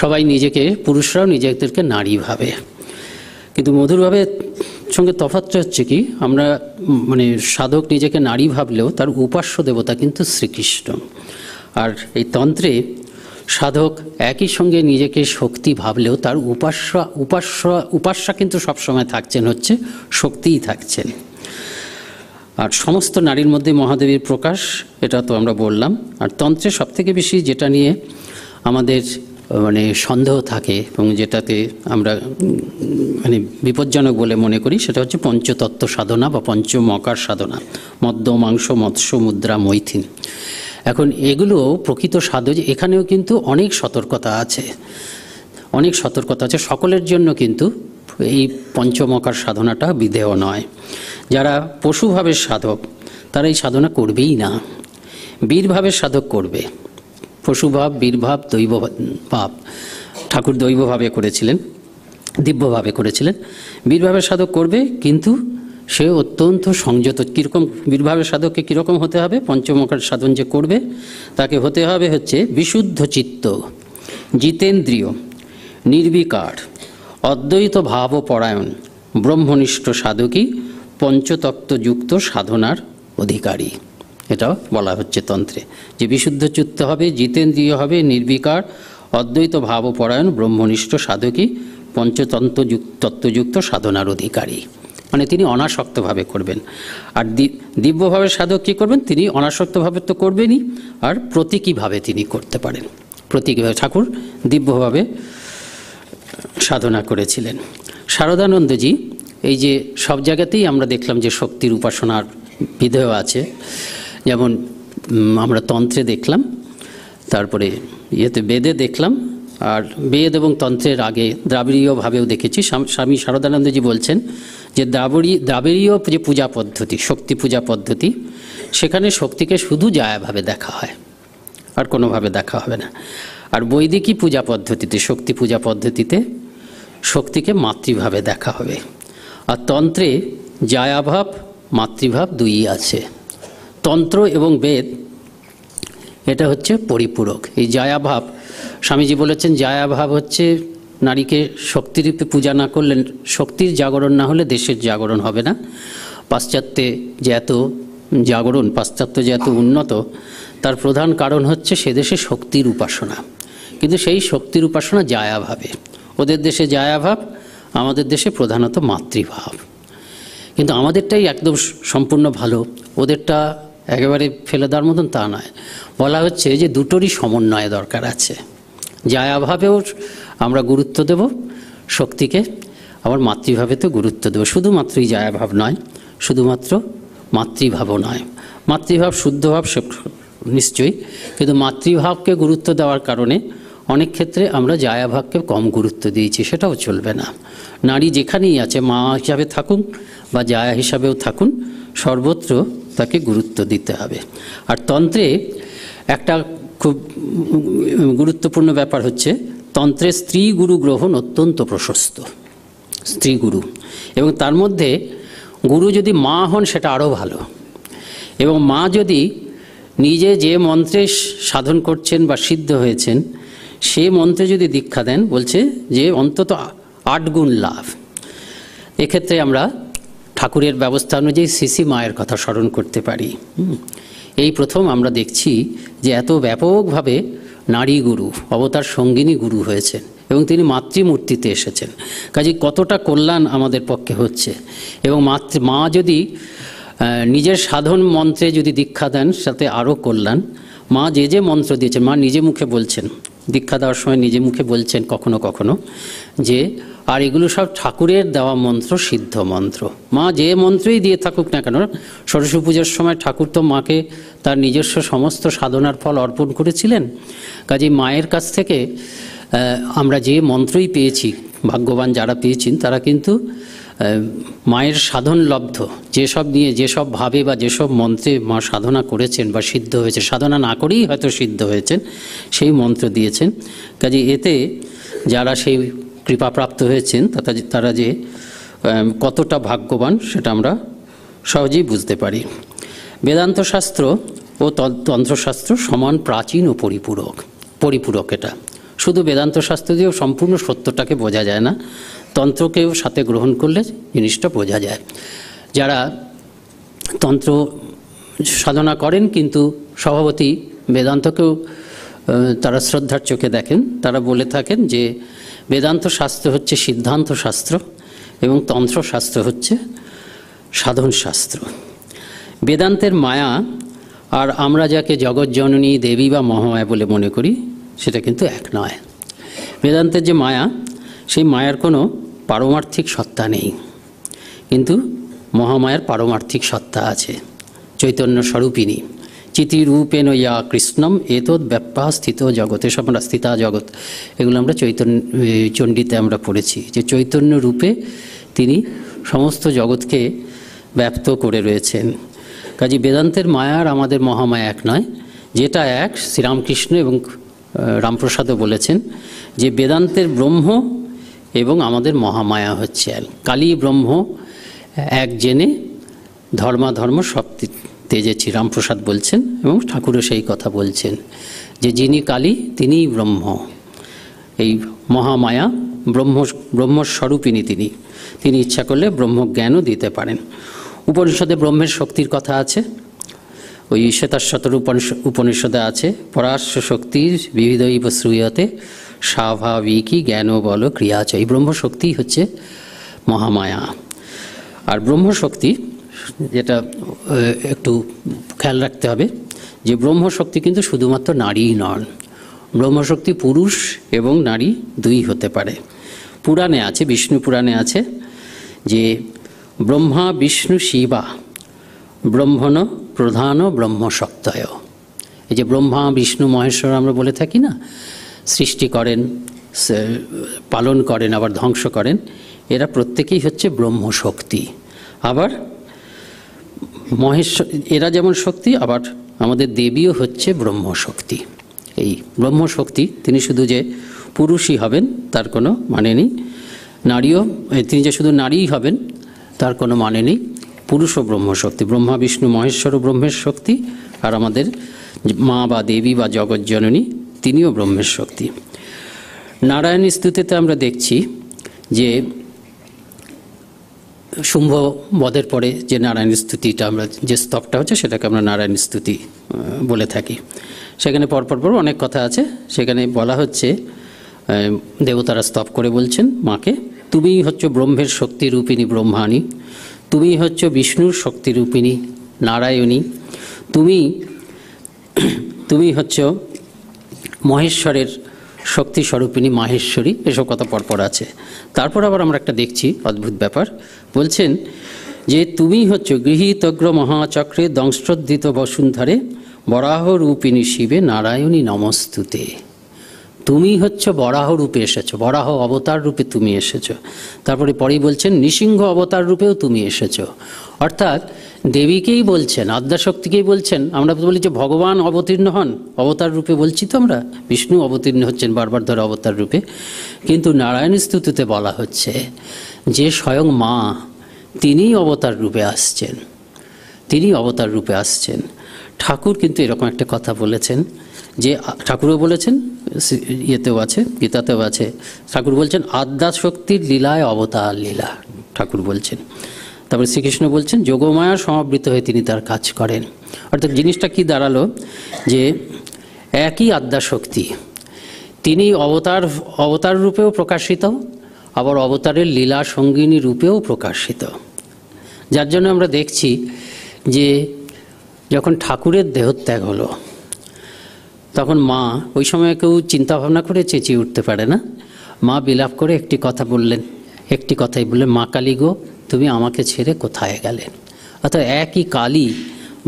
সবাই নিজেকে পুরুষরাও নিজেদেরকে নারী ভাবে কিন্তু মধুরভাবের সঙ্গে তফাতটা হচ্ছে কি আমরা মানে সাধক নিজেকে নারী ভাবলেও তার উপাস্য দেবতা কিন্তু শ্রীকৃষ্ণ আর এই তন্ত্রে সাধক একই সঙ্গে নিজেকে শক্তি ভাবলেও তার উপাস্য উপাস্য উপাস্যা কিন্তু সবসময় থাকছেন হচ্ছে শক্তিই থাকছেন আর সমস্ত নারীর মধ্যে মহাদেবীর প্রকাশ এটা তো আমরা বললাম আর তন্ত্রে সব থেকে বেশি যেটা নিয়ে আমাদের মানে সন্দেহ থাকে এবং যেটাতে আমরা মানে বিপজ্জনক বলে মনে করি সেটা হচ্ছে পঞ্চতত্ত্ব সাধনা বা পঞ্চমকার সাধনা মদ্য মাংস মৎস্য মুদ্রা মৈথিন এখন এগুলো প্রকৃত সাধ এখানেও কিন্তু অনেক সতর্কতা আছে অনেক সতর্কতা আছে সকলের জন্য কিন্তু এই পঞ্চমকার সাধনাটা বিধেয় নয় যারা পশুভাবে সাধক তারা এই সাধনা করবেই না বীরভাবের সাধক করবে পশুভাব বীরভাব দৈব ভাব ঠাকুর দৈবভাবে করেছিলেন দিব্যভাবে করেছিলেন বীরভাবের সাধক করবে কিন্তু সে অত্যন্ত সংযত কীরকম বীরভাবের সাধককে কীরকম হতে হবে পঞ্চমকার সাধন যে করবে তাকে হতে হবে হচ্ছে বিশুদ্ধ চিত্ত জিতেন্দ্রীয় নির্বিকার অদ্বৈত ভাবপরায়ণ ব্রহ্মনিষ্ঠ সাধকই পঞ্চতত্ত্বযুক্ত সাধনার অধিকারী এটাও বলা হচ্ছে তন্ত্রে যে বিশুদ্ধ চিত্ত হবে জিতেন্দ্রীয় হবে নির্বিকার অদ্বৈত ভাবপরায়ণ ব্রহ্মনিষ্ঠ সাধকই পঞ্চতন্ত্রযুক্তত্ত্বযুক্ত তত্ত্বযুক্ত সাধনার অধিকারী মানে তিনি অনাসক্তভাবে করবেন আর দিব্যভাবে সাধক কী করবেন তিনি অনাসক্তভাবে তো করবেনই আর প্রতীকীভাবে তিনি করতে পারেন প্রতীকীভাবে ঠাকুর দিব্যভাবে সাধনা করেছিলেন শারদানন্দজি এই যে সব জায়গাতেই আমরা দেখলাম যে শক্তির উপাসনার বিধেয় আছে যেমন আমরা তন্ত্রে দেখলাম তারপরে ইয়েতে বেদে দেখলাম আর বেদ এবং তন্ত্রের আগে দ্রাবিড়ীয়ভাবেও দেখেছি স্বামী শারদানন্দজি বলছেন যে দ্রাবড়ী দ্রাবিড়ীয় যে পূজা পদ্ধতি শক্তি পূজা পদ্ধতি সেখানে শক্তিকে শুধু জায়াভাবে দেখা হয় আর কোনোভাবে দেখা হবে না আর বৈদিকী পূজা পদ্ধতিতে শক্তি পূজা পদ্ধতিতে শক্তিকে মাতৃভাবে দেখা হবে আর তন্ত্রে জায়াভাব মাতৃভাব দুই আছে তন্ত্র এবং বেদ এটা হচ্ছে পরিপূরক এই জায়াভাব স্বামীজি বলেছেন জায়াভাব হচ্ছে নারীকে শক্তিরূপে পূজা না করলে শক্তির জাগরণ না হলে দেশের জাগরণ হবে না পাশ্চাত্যে যে এত জাগরণ পাশ্চাত্য যে এত উন্নত তার প্রধান কারণ হচ্ছে সে দেশে শক্তির উপাসনা কিন্তু সেই শক্তির উপাসনা জায়াভাবে ওদের দেশে জায়াভাব আমাদের দেশে প্রধানত মাতৃভাব কিন্তু আমাদেরটাই একদম সম্পূর্ণ ভালো ওদেরটা একেবারে ফেলে দেওয়ার মতন তা নয় বলা হচ্ছে যে দুটোরই সমন্বয় দরকার আছে জায়াভাবেও আমরা গুরুত্ব দেব শক্তিকে আবার মাতৃভাবে তো গুরুত্ব দেবো শুধুমাত্রই জায়াভাব নয় শুধুমাত্র মাতৃভাবও নয় মাতৃভাব শুদ্ধভাব নিশ্চয়ই কিন্তু মাতৃভাবকে গুরুত্ব দেওয়ার কারণে অনেক ক্ষেত্রে আমরা জায়া ভাগকে কম গুরুত্ব দিয়েছি সেটাও চলবে না নারী যেখানেই আছে মা হিসাবে থাকুন বা জায়া হিসাবেও থাকুন সর্বত্র তাকে গুরুত্ব দিতে হবে আর তন্ত্রে একটা খুব গুরুত্বপূর্ণ ব্যাপার হচ্ছে তন্ত্রে স্ত্রী গুরু গ্রহণ অত্যন্ত প্রশস্ত স্ত্রী গুরু এবং তার মধ্যে গুরু যদি মা হন সেটা আরও ভালো এবং মা যদি নিজে যে মন্ত্রে সাধন করছেন বা সিদ্ধ হয়েছেন সে মন্ত্রে যদি দীক্ষা দেন বলছে যে অন্তত আট গুণ লাভ এক্ষেত্রে আমরা ঠাকুরের ব্যবস্থা অনুযায়ী শিশি মায়ের কথা স্মরণ করতে পারি এই প্রথম আমরা দেখছি যে এত ব্যাপকভাবে নারী গুরু অবতার সঙ্গিনী গুরু হয়েছেন এবং তিনি মাতৃমূর্তিতে এসেছেন কাজে কতটা কল্যাণ আমাদের পক্ষে হচ্ছে এবং মাতৃ মা যদি নিজের সাধন মন্ত্রে যদি দীক্ষা দেন সাথে আরও কল্যাণ মা যে যে মন্ত্র দিয়েছেন মা নিজে মুখে বলছেন দীক্ষা দেওয়ার সময় নিজে মুখে বলছেন কখনো কখনো যে আর এগুলো সব ঠাকুরের দেওয়া মন্ত্র সিদ্ধ মন্ত্র মা যে মন্ত্রই দিয়ে থাকুক না কেন সরস্বতী পূজার সময় ঠাকুর তো মাকে তার নিজস্ব সমস্ত সাধনার ফল অর্পণ করেছিলেন কাজে মায়ের কাছ থেকে আমরা যে মন্ত্রই পেয়েছি ভাগ্যবান যারা পেয়েছেন তারা কিন্তু মায়ের সাধন লব্ধ যেসব নিয়ে যেসব ভাবে বা যেসব মন্ত্রে মা সাধনা করেছেন বা সিদ্ধ হয়েছে সাধনা না করেই হয়তো সিদ্ধ হয়েছেন সেই মন্ত্র দিয়েছেন কাজে এতে যারা সেই কৃপাপ্রাপ্ত হয়েছেন তথা তারা যে কতটা ভাগ্যবান সেটা আমরা সহজেই বুঝতে পারি বেদান্ত শাস্ত্র ও তন্ত্রশাস্ত্র সমান প্রাচীন ও পরিপূরক পরিপূরক এটা শুধু বেদান্ত শাস্ত্র দিয়েও সম্পূর্ণ সত্যটাকে বোঝা যায় না তন্ত্রকেও সাথে গ্রহণ করলে জিনিসটা বোঝা যায় যারা তন্ত্র সাধনা করেন কিন্তু সভাপতি বেদান্তকেও তারা শ্রদ্ধার চোখে দেখেন তারা বলে থাকেন যে বেদান্ত শাস্ত্র হচ্ছে সিদ্ধান্ত শাস্ত্র এবং তন্ত্র শাস্ত্র হচ্ছে সাধন শাস্ত্র বেদান্তের মায়া আর আমরা যাকে জগৎজননী দেবী বা মহামায়া বলে মনে করি সেটা কিন্তু এক নয় বেদান্তের যে মায়া সেই মায়ার কোনো পারমার্থিক সত্তা নেই কিন্তু মহামায়ার পারমার্থিক সত্তা আছে চৈতন্য স্বরূপিনী চিতিরূপেন ইয়া কৃষ্ণম এতদ ব্যাপা স্থিত জগতে আমরা স্থিতা জগৎ এগুলো আমরা চৈতন্য চণ্ডীতে আমরা পড়েছি যে চৈতন্য রূপে তিনি সমস্ত জগৎকে ব্যপ্ত করে রয়েছেন কাজী বেদান্তের মায়ার আমাদের মহামায়া এক নয় যেটা এক শ্রীরামকৃষ্ণ এবং রামপ্রসাদও বলেছেন যে বেদান্তের ব্রহ্ম এবং আমাদের মহামায়া হচ্ছে আর কালী ব্রহ্ম এক জেনে ধর্মাধর্ম সব তেজেছি রামপ্রসাদ বলছেন এবং ঠাকুরও সেই কথা বলছেন যে যিনি কালী তিনিই ব্রহ্ম এই মহামায়া ব্রহ্ম ব্রহ্মস্বরূপিনী তিনি তিনি ইচ্ছা করলে ব্রহ্মজ্ঞানও দিতে পারেন উপনিষদে ব্রহ্মের শক্তির কথা আছে ওই শ্বেতাশ্বতর উপনিষদে আছে পরাশ্ব শক্তির বিবিধ শ্রুয়তে স্বাভাবিকই জ্ঞান বল ক্রিয়া আছে এই ব্রহ্মশক্তি হচ্ছে মহামায়া আর ব্রহ্মশক্তি যেটা একটু খেয়াল রাখতে হবে যে ব্রহ্মশক্তি কিন্তু শুধুমাত্র নারীই নন ব্রহ্মশক্তি পুরুষ এবং নারী দুই হতে পারে পুরাণে আছে বিষ্ণু পুরাণে আছে যে ব্রহ্মা বিষ্ণু শিবা ব্রহ্মণ প্রধান ব্রহ্ম সত্ত্বয় এই যে ব্রহ্মা বিষ্ণু মহেশ্বর আমরা বলে থাকি না সৃষ্টি করেন পালন করেন আবার ধ্বংস করেন এরা প্রত্যেকেই হচ্ছে ব্রহ্ম শক্তি আবার মহেশ্বর এরা যেমন শক্তি আবার আমাদের দেবীও হচ্ছে ব্রহ্মশক্তি এই ব্রহ্মশক্তি তিনি শুধু যে পুরুষই হবেন তার কোনো মানে নেই নারীও তিনি যে শুধু নারীই হবেন তার কোনো মানে নেই পুরুষ ও শক্তি ব্রহ্মা বিষ্ণু মহেশ্বর ও ব্রহ্মের শক্তি আর আমাদের মা বা দেবী বা জগৎজননী তিনিও ব্রহ্মের শক্তি নারায়ণ স্তুতিতে আমরা দেখছি যে শুম্ভ বধের পরে যে নারায়ণ স্তুতিটা আমরা যে স্তবটা হচ্ছে সেটাকে আমরা নারায়ণ স্তুতি বলে থাকি সেখানে পরপর পর অনেক কথা আছে সেখানে বলা হচ্ছে দেবতারা স্তব করে বলছেন মাকে তুমিই হচ্ছে ব্রহ্মের শক্তি রূপিণী ব্রহ্মাণী তুমি হচ্ছ বিষ্ণুর শক্তিরূপিণী নারায়ণী তুমি তুমি হচ্ছ মহেশ্বরের শক্তি স্বরূপিনী মাহেশ্বরী এসব কথা পরপর আছে তারপর আবার আমরা একটা দেখছি অদ্ভুত ব্যাপার বলছেন যে তুমি হচ্ছ গৃহীতগ্র মহাচক্রে দংশ্রদ্ধিত বসুন্ধারে বরাহরূপিণী শিবে নারায়ণী নমস্তুতে তুমি হচ্ছে বরাহ রূপে এসেছো বরাহ অবতার রূপে তুমি এসেছো তারপরে পরেই বলছেন নৃসিংহ অবতার রূপেও তুমি এসেছো অর্থাৎ দেবীকেই বলছেন আদ্যাশক্তিকেই বলছেন আমরা বলি যে ভগবান অবতীর্ণ হন অবতার রূপে বলছি তো আমরা বিষ্ণু অবতীর্ণ হচ্ছেন বারবার ধরে অবতার রূপে কিন্তু নারায়ণ স্তুতিতে বলা হচ্ছে যে স্বয়ং মা তিনিই অবতার রূপে আসছেন তিনি অবতার রূপে আসছেন ঠাকুর কিন্তু এরকম একটা কথা বলেছেন যে ঠাকুরও বলেছেন ইয়েতেও আছে গীতাতেও আছে ঠাকুর বলছেন আদ্যা শক্তির লীলায় অবতার লীলা ঠাকুর বলছেন তারপরে শ্রীকৃষ্ণ বলছেন যোগমায়ার সমাবৃত হয়ে তিনি তার কাজ করেন অর্থাৎ জিনিসটা কি দাঁড়ালো যে একই আদ্যা শক্তি তিনি অবতার অবতার রূপেও প্রকাশিত আবার অবতারের লীলা সঙ্গিনী রূপেও প্রকাশিত যার জন্য আমরা দেখছি যে যখন ঠাকুরের দেহত্যাগ হলো তখন মা ওই সময় কেউ চিন্তাভাবনা করে চেঁচিয়ে উঠতে পারে না মা বিলাপ করে একটি কথা বললেন একটি কথাই বললেন মা কালী গো তুমি আমাকে ছেড়ে কোথায় গেলেন অর্থাৎ একই কালী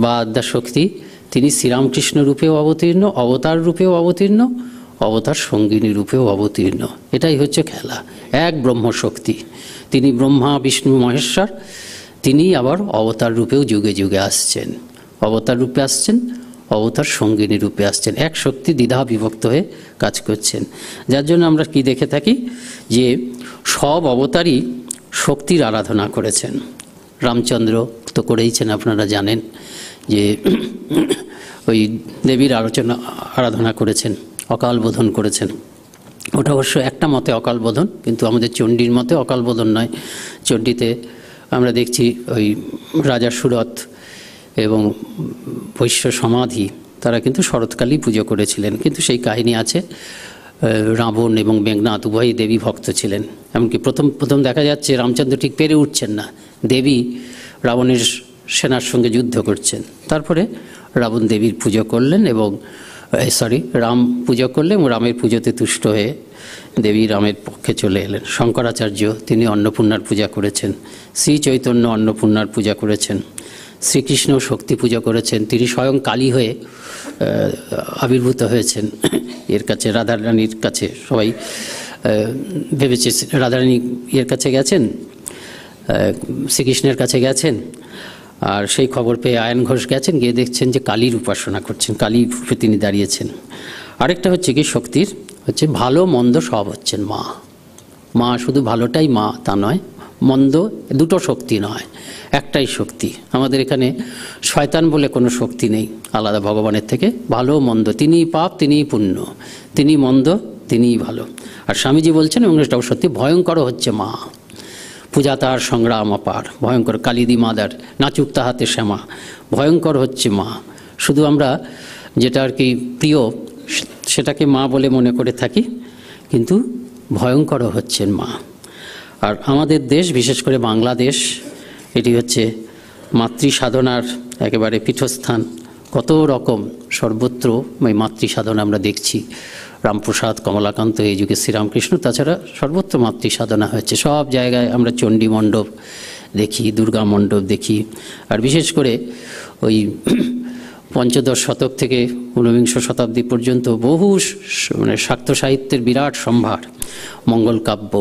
বা আদ্যাশক্তি তিনি শ্রীরামকৃষ্ণ রূপেও অবতীর্ণ অবতার রূপেও অবতীর্ণ অবতার সঙ্গিনী রূপেও অবতীর্ণ এটাই হচ্ছে খেলা এক ব্রহ্মশক্তি তিনি ব্রহ্মা বিষ্ণু মহেশ্বর তিনি আবার অবতার রূপেও যুগে যুগে আসছেন অবতার রূপে আসছেন অবতার সঙ্গিনী রূপে আসছেন এক শক্তি দ্বিধা বিভক্ত হয়ে কাজ করছেন যার জন্য আমরা কি দেখে থাকি যে সব অবতারই শক্তির আরাধনা করেছেন রামচন্দ্র তো করেইছেন আপনারা জানেন যে ওই দেবীর আলোচনা আরাধনা করেছেন অকাল বোধন করেছেন ওটা অবশ্য একটা মতে অকাল বোধন কিন্তু আমাদের চণ্ডীর মতে অকাল বোধন নয় চণ্ডীতে আমরা দেখছি ওই রাজা সুরথ এবং বৈশ্য সমাধি তারা কিন্তু শরৎকালেই পুজো করেছিলেন কিন্তু সেই কাহিনী আছে রাবণ এবং মেঘনাথ উভয়ই দেবী ভক্ত ছিলেন এমনকি প্রথম প্রথম দেখা যাচ্ছে রামচন্দ্র ঠিক পেরে উঠছেন না দেবী রাবণের সেনার সঙ্গে যুদ্ধ করছেন তারপরে রাবণ দেবীর পুজো করলেন এবং সরি রাম পুজো করলেন এবং রামের পুজোতে তুষ্ট হয়ে দেবী রামের পক্ষে চলে এলেন শঙ্করাচার্য তিনি অন্নপূর্ণার পূজা করেছেন শ্রী চৈতন্য অন্নপূর্ণার পূজা করেছেন শ্রীকৃষ্ণ শক্তি পুজো করেছেন তিনি স্বয়ং কালী হয়ে আবির্ভূত হয়েছেন এর কাছে রাধারানীর কাছে সবাই ভেবেছে রাধারানী এর কাছে গেছেন শ্রীকৃষ্ণের কাছে গেছেন আর সেই খবর পেয়ে আয়ন ঘোষ গেছেন গিয়ে দেখছেন যে কালীর উপাসনা করছেন কালী রূপে তিনি দাঁড়িয়েছেন আরেকটা হচ্ছে কি শক্তির হচ্ছে ভালো মন্দ সব হচ্ছেন মা মা শুধু ভালোটাই মা তা নয় মন্দ দুটো শক্তি নয় একটাই শক্তি আমাদের এখানে শয়তান বলে কোনো শক্তি নেই আলাদা ভগবানের থেকে ভালো মন্দ তিনিই পাপ তিনিই পুণ্য তিনি মন্দ তিনিই ভালো আর স্বামীজি বলছেন এবং এটাও সত্যি ভয়ঙ্কর হচ্ছে মা পূজা তার সংগ্রাম অপার ভয়ঙ্কর কালিদি মাদার নাচুক তাহাতে শ্যামা ভয়ঙ্কর হচ্ছে মা শুধু আমরা যেটা আর কি প্রিয় সেটাকে মা বলে মনে করে থাকি কিন্তু ভয়ঙ্কর হচ্ছেন মা আর আমাদের দেশ বিশেষ করে বাংলাদেশ এটি হচ্ছে মাতৃ সাধনার একেবারে পীঠস্থান কত রকম সর্বত্র ওই মাতৃ সাধনা আমরা দেখছি রামপ্রসাদ কমলাকান্ত এই যুগে শ্রীরামকৃষ্ণ তাছাড়া সর্বত্র মাতৃ সাধনা হয়েছে সব জায়গায় আমরা চণ্ডী মণ্ডপ দেখি দুর্গা মণ্ডপ দেখি আর বিশেষ করে ওই পঞ্চদশ শতক থেকে ঊনবিংশ শতাব্দী পর্যন্ত বহু মানে শাক্ত সাহিত্যের বিরাট সম্ভার মঙ্গল কাব্য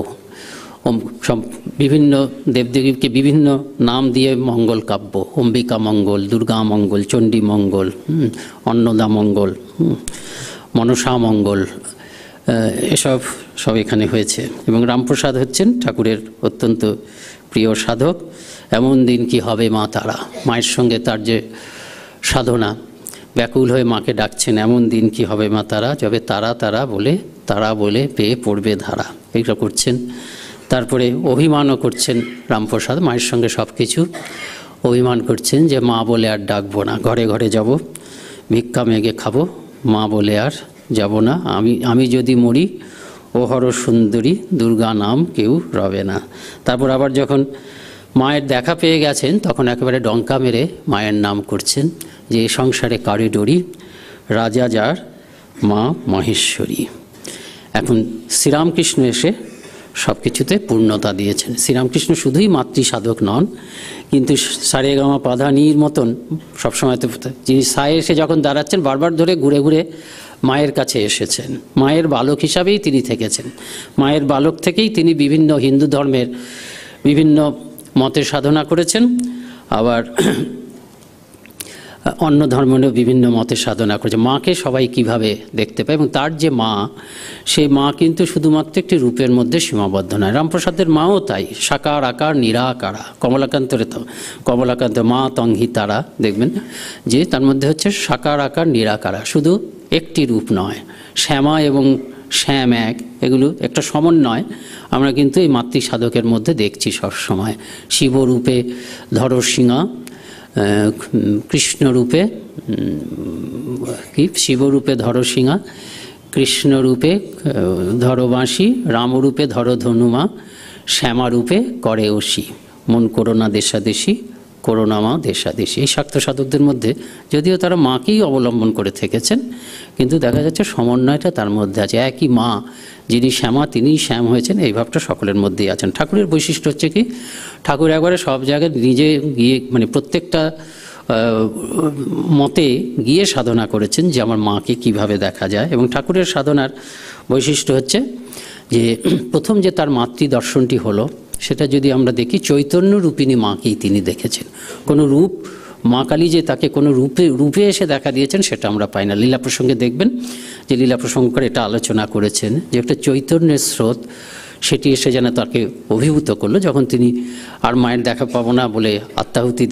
বিভিন্ন দেবদেবীকে বিভিন্ন নাম দিয়ে মঙ্গল কাব্য অম্বিকা মঙ্গল দুর্গা মঙ্গল চণ্ডী মঙ্গল অন্নদা মঙ্গল মনসা মঙ্গল এসব সব এখানে হয়েছে এবং রামপ্রসাদ হচ্ছেন ঠাকুরের অত্যন্ত প্রিয় সাধক এমন দিন কি হবে মা তারা মায়ের সঙ্গে তার যে সাধনা ব্যাকুল হয়ে মাকে ডাকছেন এমন দিন কি হবে মা তারা যবে তারা তারা বলে তারা বলে পেয়ে পড়বে ধারা এইটা করছেন তারপরে অভিমানও করছেন রামপ্রসাদ মায়ের সঙ্গে সব কিছু অভিমান করছেন যে মা বলে আর ডাকবো না ঘরে ঘরে যাব ভিক্ষা মেঘে খাবো মা বলে আর যাব না আমি আমি যদি মরি ও হর সুন্দরী দুর্গা নাম কেউ রবে না তারপর আবার যখন মায়ের দেখা পেয়ে গেছেন তখন একেবারে ডঙ্কা মেরে মায়ের নাম করছেন যে এ সংসারে কারি ডরি রাজা যার মা মহেশ্বরী এখন শ্রীরামকৃষ্ণ এসে সব কিছুতে পূর্ণতা দিয়েছেন শ্রীরামকৃষ্ণ শুধুই মাতৃ সাধক নন কিন্তু সারেগামা পাধানির মতন সবসময় তো যিনি সায়ে এসে যখন দাঁড়াচ্ছেন বারবার ধরে ঘুরে ঘুরে মায়ের কাছে এসেছেন মায়ের বালক হিসাবেই তিনি থেকেছেন মায়ের বালক থেকেই তিনি বিভিন্ন হিন্দু ধর্মের বিভিন্ন মতের সাধনা করেছেন আবার অন্য ধর্মের বিভিন্ন মতে সাধনা করেছে মাকে সবাই কিভাবে দেখতে পায় এবং তার যে মা সেই মা কিন্তু শুধুমাত্র একটি রূপের মধ্যে সীমাবদ্ধ নয় রামপ্রসাদের মাও তাই সাকার আকার নিরাকারা কমলাকান্তরে তো কমলাকান্ত মা তঙ্গি তারা দেখবেন যে তার মধ্যে হচ্ছে সাকার আকার নিরাকারা শুধু একটি রূপ নয় শ্যামা এবং শ্যাম এক এগুলো একটা সমন্বয় আমরা কিন্তু এই মাতৃ সাধকের মধ্যে দেখছি সবসময় শিবরূপে ধরসিংহা কৃষ্ণরূপে কি শিবরূপে ধরো সিংহা কৃষ্ণরূপে ধরো বাঁশি রামরূপে ধরো ধনুমা শ্যামারূপে করে অসি মন করোনা দেশাদেশি মা দেশাদেশি এই শাক্ত সাধকদের মধ্যে যদিও তারা মাকেই অবলম্বন করে থেকেছেন কিন্তু দেখা যাচ্ছে সমন্বয়টা তার মধ্যে আছে একই মা যিনি শ্যামা তিনিই শ্যাম হয়েছেন এই ভাবটা সকলের মধ্যেই আছেন ঠাকুরের বৈশিষ্ট্য হচ্ছে কি ঠাকুর একবারে সব জায়গায় নিজে গিয়ে মানে প্রত্যেকটা মতে গিয়ে সাধনা করেছেন যে আমার মাকে কিভাবে দেখা যায় এবং ঠাকুরের সাধনার বৈশিষ্ট্য হচ্ছে যে প্রথম যে তার মাতৃ দর্শনটি হলো সেটা যদি আমরা দেখি চৈতন্য রূপিণী মাকেই তিনি দেখেছেন কোনো রূপ মা কালী যে তাকে কোনো রূপে রূপে এসে দেখা দিয়েছেন সেটা আমরা পাই না লীলা প্রসঙ্গে দেখবেন যে লীলা করে এটা আলোচনা করেছেন যে একটা চৈতন্যের স্রোত সেটি এসে যেন তাকে অভিভূত করলো যখন তিনি আর মায়ের দেখা পাবো না বলে আত্মাহুতি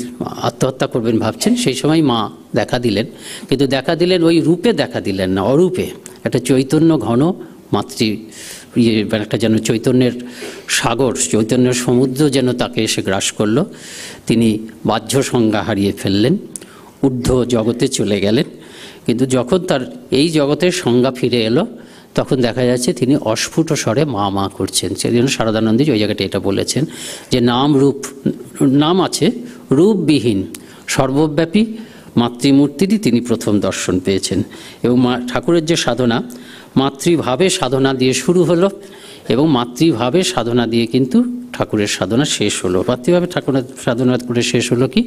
আত্মহত্যা করবেন ভাবছেন সেই সময় মা দেখা দিলেন কিন্তু দেখা দিলেন ওই রূপে দেখা দিলেন না অরূপে একটা চৈতন্য ঘন মাতৃ ইয়ে, একটা যেন চৈতন্যের সাগর চৈতন্যের সমুদ্র যেন তাকে এসে গ্রাস করল তিনি বাহ্য সংজ্ঞা হারিয়ে ফেললেন ঊর্ধ্ব জগতে চলে গেলেন কিন্তু যখন তার এই জগতের সংজ্ঞা ফিরে এলো তখন দেখা যাচ্ছে তিনি অস্ফুট স্বরে মা মা করছেন সেজন্য শারদানন্দী ওই জায়গাটা এটা বলেছেন যে নাম রূপ নাম আছে রূপবিহীন সর্বব্যাপী মাতৃমূর্তিটি তিনি প্রথম দর্শন পেয়েছেন এবং মা ঠাকুরের যে সাধনা মাতৃভাবে সাধনা দিয়ে শুরু হলো এবং মাতৃভাবে সাধনা দিয়ে কিন্তু ঠাকুরের সাধনা শেষ হলো মাতৃভাবে ঠাকুরের সাধনা করে শেষ হলো কি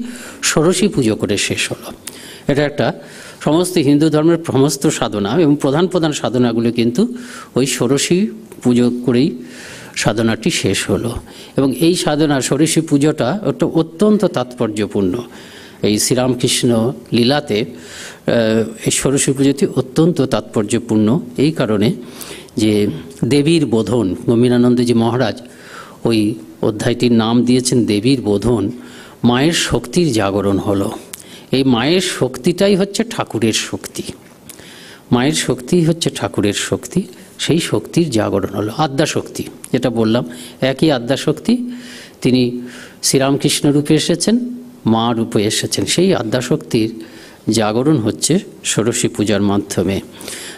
ষোড়শী পুজো করে শেষ হলো এটা একটা সমস্ত হিন্দু ধর্মের সমস্ত সাধনা এবং প্রধান প্রধান সাধনাগুলো কিন্তু ওই ষোড়শী পুজো করেই সাধনাটি শেষ হলো এবং এই সাধনা ষোড়শী পুজোটা একটা অত্যন্ত তাৎপর্যপূর্ণ এই শ্রীরামকৃষ্ণ লীলাতে সরস্বতী পুজোটি অত্যন্ত তাৎপর্যপূর্ণ এই কারণে যে দেবীর বোধন গম্ভীরানন্দজি মহারাজ ওই অধ্যায়টির নাম দিয়েছেন দেবীর বোধন মায়ের শক্তির জাগরণ হলো এই মায়ের শক্তিটাই হচ্ছে ঠাকুরের শক্তি মায়ের শক্তি হচ্ছে ঠাকুরের শক্তি সেই শক্তির জাগরণ হলো আদ্যাশক্তি যেটা বললাম একই শক্তি তিনি শ্রীরামকৃষ্ণ রূপে এসেছেন মা রূপে এসেছেন সেই আদ্যাশক্তির জাগরণ হচ্ছে ষোড়শী পূজার মাধ্যমে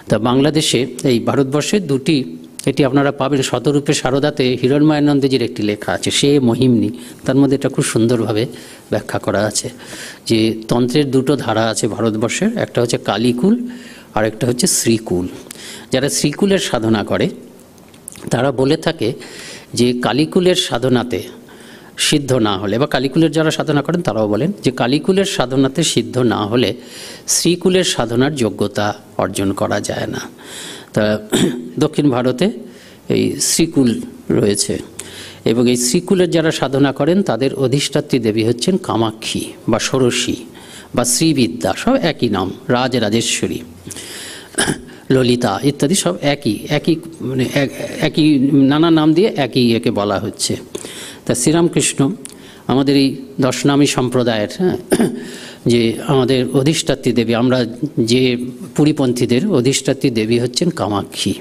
তা বাংলাদেশে এই ভারতবর্ষের দুটি এটি আপনারা পাবেন শতরূপে শারদাতে হিরণময়ানন্দজির একটি লেখা আছে সে মহিমনি তার মধ্যে এটা খুব সুন্দরভাবে ব্যাখ্যা করা আছে যে তন্ত্রের দুটো ধারা আছে ভারতবর্ষের একটা হচ্ছে কালীকুল আর একটা হচ্ছে শ্রীকুল যারা শ্রীকুলের সাধনা করে তারা বলে থাকে যে কালীকুলের সাধনাতে সিদ্ধ না হলে বা কালীকুলের যারা সাধনা করেন তারাও বলেন যে কালীকুলের সাধনাতে সিদ্ধ না হলে শ্রীকুলের সাধনার যোগ্যতা অর্জন করা যায় না তা দক্ষিণ ভারতে এই শ্রীকুল রয়েছে এবং এই শ্রীকুলের যারা সাধনা করেন তাদের অধিষ্ঠাত্রী দেবী হচ্ছেন কামাক্ষী বা ষোড়শী বা শ্রীবিদ্যা সব একই নাম রাজ রাজেশ্বরী ললিতা ইত্যাদি সব একই একই মানে একই নানা নাম দিয়ে একই একে বলা হচ্ছে তা শ্রীরামকৃষ্ণ আমাদের এই দশনামী সম্প্রদায়ের হ্যাঁ, যে আমাদের অধিষ্ঠাত্রী দেবী আমরা যে পুরীপন্থীদের অধিষ্ঠাত্রী দেবী হচ্ছেন কামাক্ষী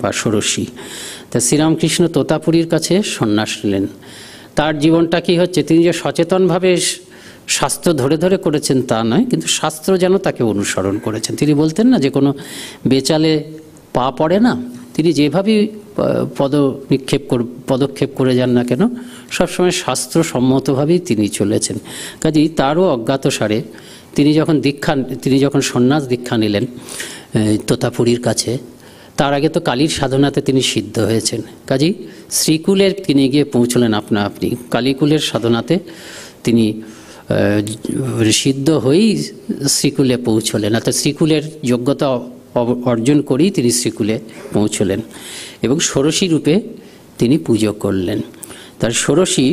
বা ষোড়শী তা শ্রীরামকৃষ্ণ তোতাপুরীর কাছে সন্ন্যাস নিলেন তার জীবনটা কি হচ্ছে তিনি যে সচেতনভাবে শাস্ত্র ধরে ধরে করেছেন তা নয় কিন্তু শাস্ত্র যেন তাকে অনুসরণ করেছেন তিনি বলতেন না যে কোনো বেচালে পা পড়ে না তিনি যেভাবেই পদ নিক্ষেপ কর পদক্ষেপ করে যান না কেন সবসময় সম্মতভাবেই তিনি চলেছেন কাজেই তারও অজ্ঞাতসারে তিনি যখন দীক্ষা তিনি যখন সন্ন্যাস দীক্ষা নিলেন তোতাপুরীর কাছে তার আগে তো কালীর সাধনাতে তিনি সিদ্ধ হয়েছেন কাজেই শ্রীকুলের তিনি গিয়ে পৌঁছলেন আপনা আপনি কালীকুলের সাধনাতে তিনি সিদ্ধ হয়েই শ্রীকুলে পৌঁছলেন অর্থাৎ শ্রীকুলের যোগ্যতা অর্জন করেই তিনি শ্রীকুলে পৌঁছলেন এবং ষোড়শী রূপে তিনি পুজো করলেন তার ষোড়শী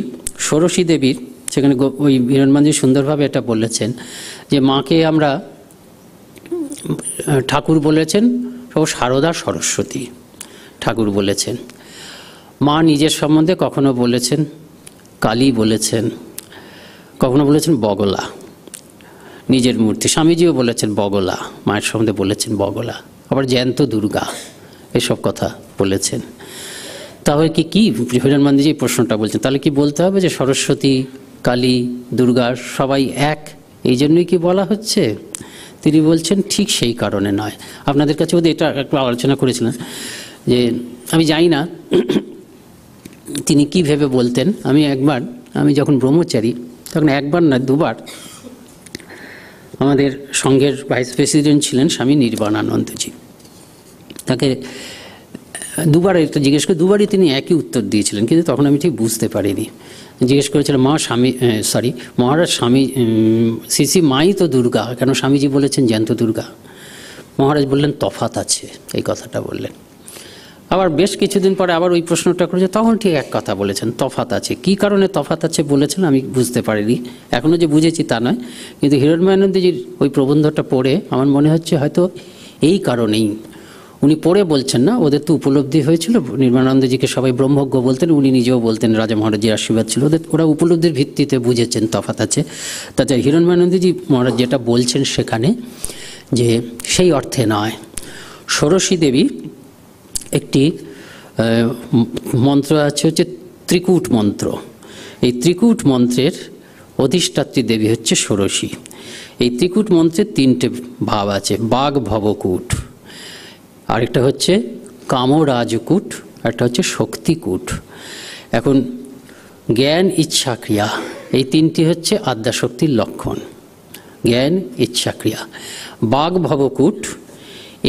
ষোড়শী দেবীর সেখানে ওই হিরণমাঞ্জি সুন্দরভাবে এটা বলেছেন যে মাকে আমরা ঠাকুর বলেছেন ও সারদা সরস্বতী ঠাকুর বলেছেন মা নিজের সম্বন্ধে কখনো বলেছেন কালী বলেছেন কখনো বলেছেন বগলা নিজের মূর্তি স্বামীজিও বলেছেন বগলা মায়ের সম্বন্ধে বলেছেন বগলা আবার জ্যান্ত দুর্গা এসব কথা বলেছেন তাহলে কি কী হিরণমান্দিজি এই প্রশ্নটা বলছেন তাহলে কি বলতে হবে যে সরস্বতী কালী দুর্গা সবাই এক এই জন্যই কি বলা হচ্ছে তিনি বলছেন ঠিক সেই কারণে নয় আপনাদের কাছে বোধহয় এটা একটু আলোচনা করেছিলেন যে আমি জানি না তিনি কি ভেবে বলতেন আমি একবার আমি যখন ব্রহ্মচারী তখন একবার না দুবার আমাদের সংঘের ভাইস প্রেসিডেন্ট ছিলেন স্বামী নির্বাণানন্দজি তাকে দুবার একটা জিজ্ঞেস করে দুবারই তিনি একই উত্তর দিয়েছিলেন কিন্তু তখন আমি ঠিক বুঝতে পারিনি জিজ্ঞেস করেছিলেন মা স্বামী সরি মহারাজ স্বামী শ্রী মাই তো দুর্গা কেন স্বামীজি বলেছেন জ্যান্ত দুর্গা মহারাজ বললেন তফাত আছে এই কথাটা বললেন আবার বেশ কিছুদিন পরে আবার ওই প্রশ্নটা করেছে তখন ঠিক এক কথা বলেছেন তফাত আছে কি কারণে তফাত আছে বলেছেন আমি বুঝতে পারিনি এখনও যে বুঝেছি তা নয় কিন্তু হিরণময়ানন্দজির ওই প্রবন্ধটা পড়ে আমার মনে হচ্ছে হয়তো এই কারণেই উনি পড়ে বলছেন না ওদের তো উপলব্ধি হয়েছিল নির্মানন্দজিকে সবাই ব্রহ্মজ্ঞ বলতেন উনি নিজেও বলতেন রাজা মহারাজের আশীর্বাদ ছিল ওদের ওরা উপলব্ধির ভিত্তিতে বুঝেছেন তফাত আছে তাছাড়া হিরণময়ানন্দজি মহারাজ যেটা বলছেন সেখানে যে সেই অর্থে নয় ষোড়শী দেবী একটি মন্ত্র আছে হচ্ছে ত্রিকূট মন্ত্র এই ত্রিকূট মন্ত্রের অধিষ্ঠাত্রী দেবী হচ্ছে ষোড়শী এই ত্রিকূট মন্ত্রের তিনটে ভাব আছে বাঘ ভবকূট আরেকটা হচ্ছে কামরাজকূট একটা হচ্ছে শক্তিকূট এখন জ্ঞান ইচ্ছা ক্রিয়া এই তিনটি হচ্ছে আদ্যাশক্তির লক্ষণ জ্ঞান ইচ্ছা ক্রিয়া বাঘ ভবকূট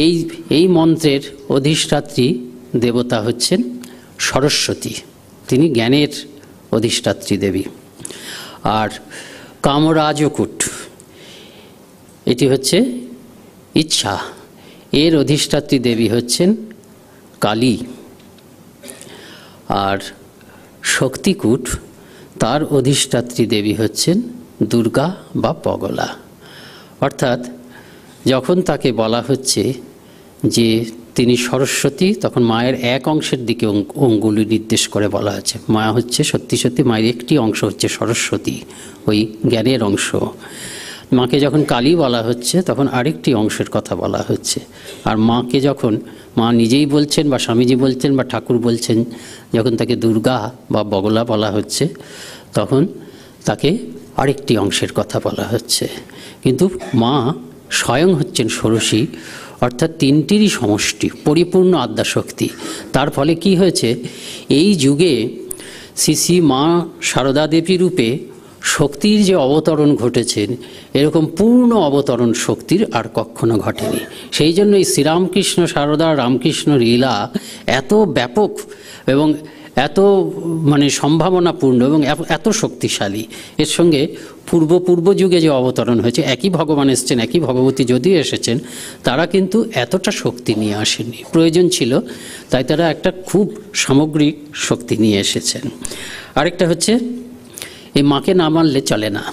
এই এই মন্ত্রের অধিষ্ঠাত্রী দেবতা হচ্ছেন সরস্বতী তিনি জ্ঞানের অধিষ্ঠাত্রী দেবী আর কামরাজকুট এটি হচ্ছে ইচ্ছা এর অধিষ্ঠাত্রী দেবী হচ্ছেন কালী আর শক্তিকূট তার অধিষ্ঠাত্রী দেবী হচ্ছেন দুর্গা বা পগলা অর্থাৎ যখন তাকে বলা হচ্ছে যে তিনি সরস্বতী তখন মায়ের এক অংশের দিকে অঙ্গুলি নির্দেশ করে বলা আছে মা হচ্ছে সত্যি সত্যি মায়ের একটি অংশ হচ্ছে সরস্বতী ওই জ্ঞানের অংশ মাকে যখন কালী বলা হচ্ছে তখন আরেকটি অংশের কথা বলা হচ্ছে আর মাকে যখন মা নিজেই বলছেন বা স্বামীজি বলছেন বা ঠাকুর বলছেন যখন তাকে দুর্গা বা বগলা বলা হচ্ছে তখন তাকে আরেকটি অংশের কথা বলা হচ্ছে কিন্তু মা স্বয়ং হচ্ছেন ষোড়শী অর্থাৎ তিনটিরই সমষ্টি পরিপূর্ণ আদ্যাশক্তি তার ফলে কি হয়েছে এই যুগে শ্রী মা সারদা দেবী রূপে শক্তির যে অবতরণ ঘটেছেন এরকম পূর্ণ অবতরণ শক্তির আর কখনো ঘটেনি সেই জন্য এই শ্রীরামকৃষ্ণ সারদা রামকৃষ্ণ লীলা এত ব্যাপক এবং এত মানে সম্ভাবনাপূর্ণ এবং এত শক্তিশালী এর সঙ্গে পূর্ব পূর্ব যুগে যে অবতরণ হয়েছে একই ভগবান এসছেন একই ভগবতী যদি এসেছেন তারা কিন্তু এতটা শক্তি নিয়ে আসেনি প্রয়োজন ছিল তাই তারা একটা খুব সামগ্রিক শক্তি নিয়ে এসেছেন আরেকটা হচ্ছে এই মাকে না মানলে চলে না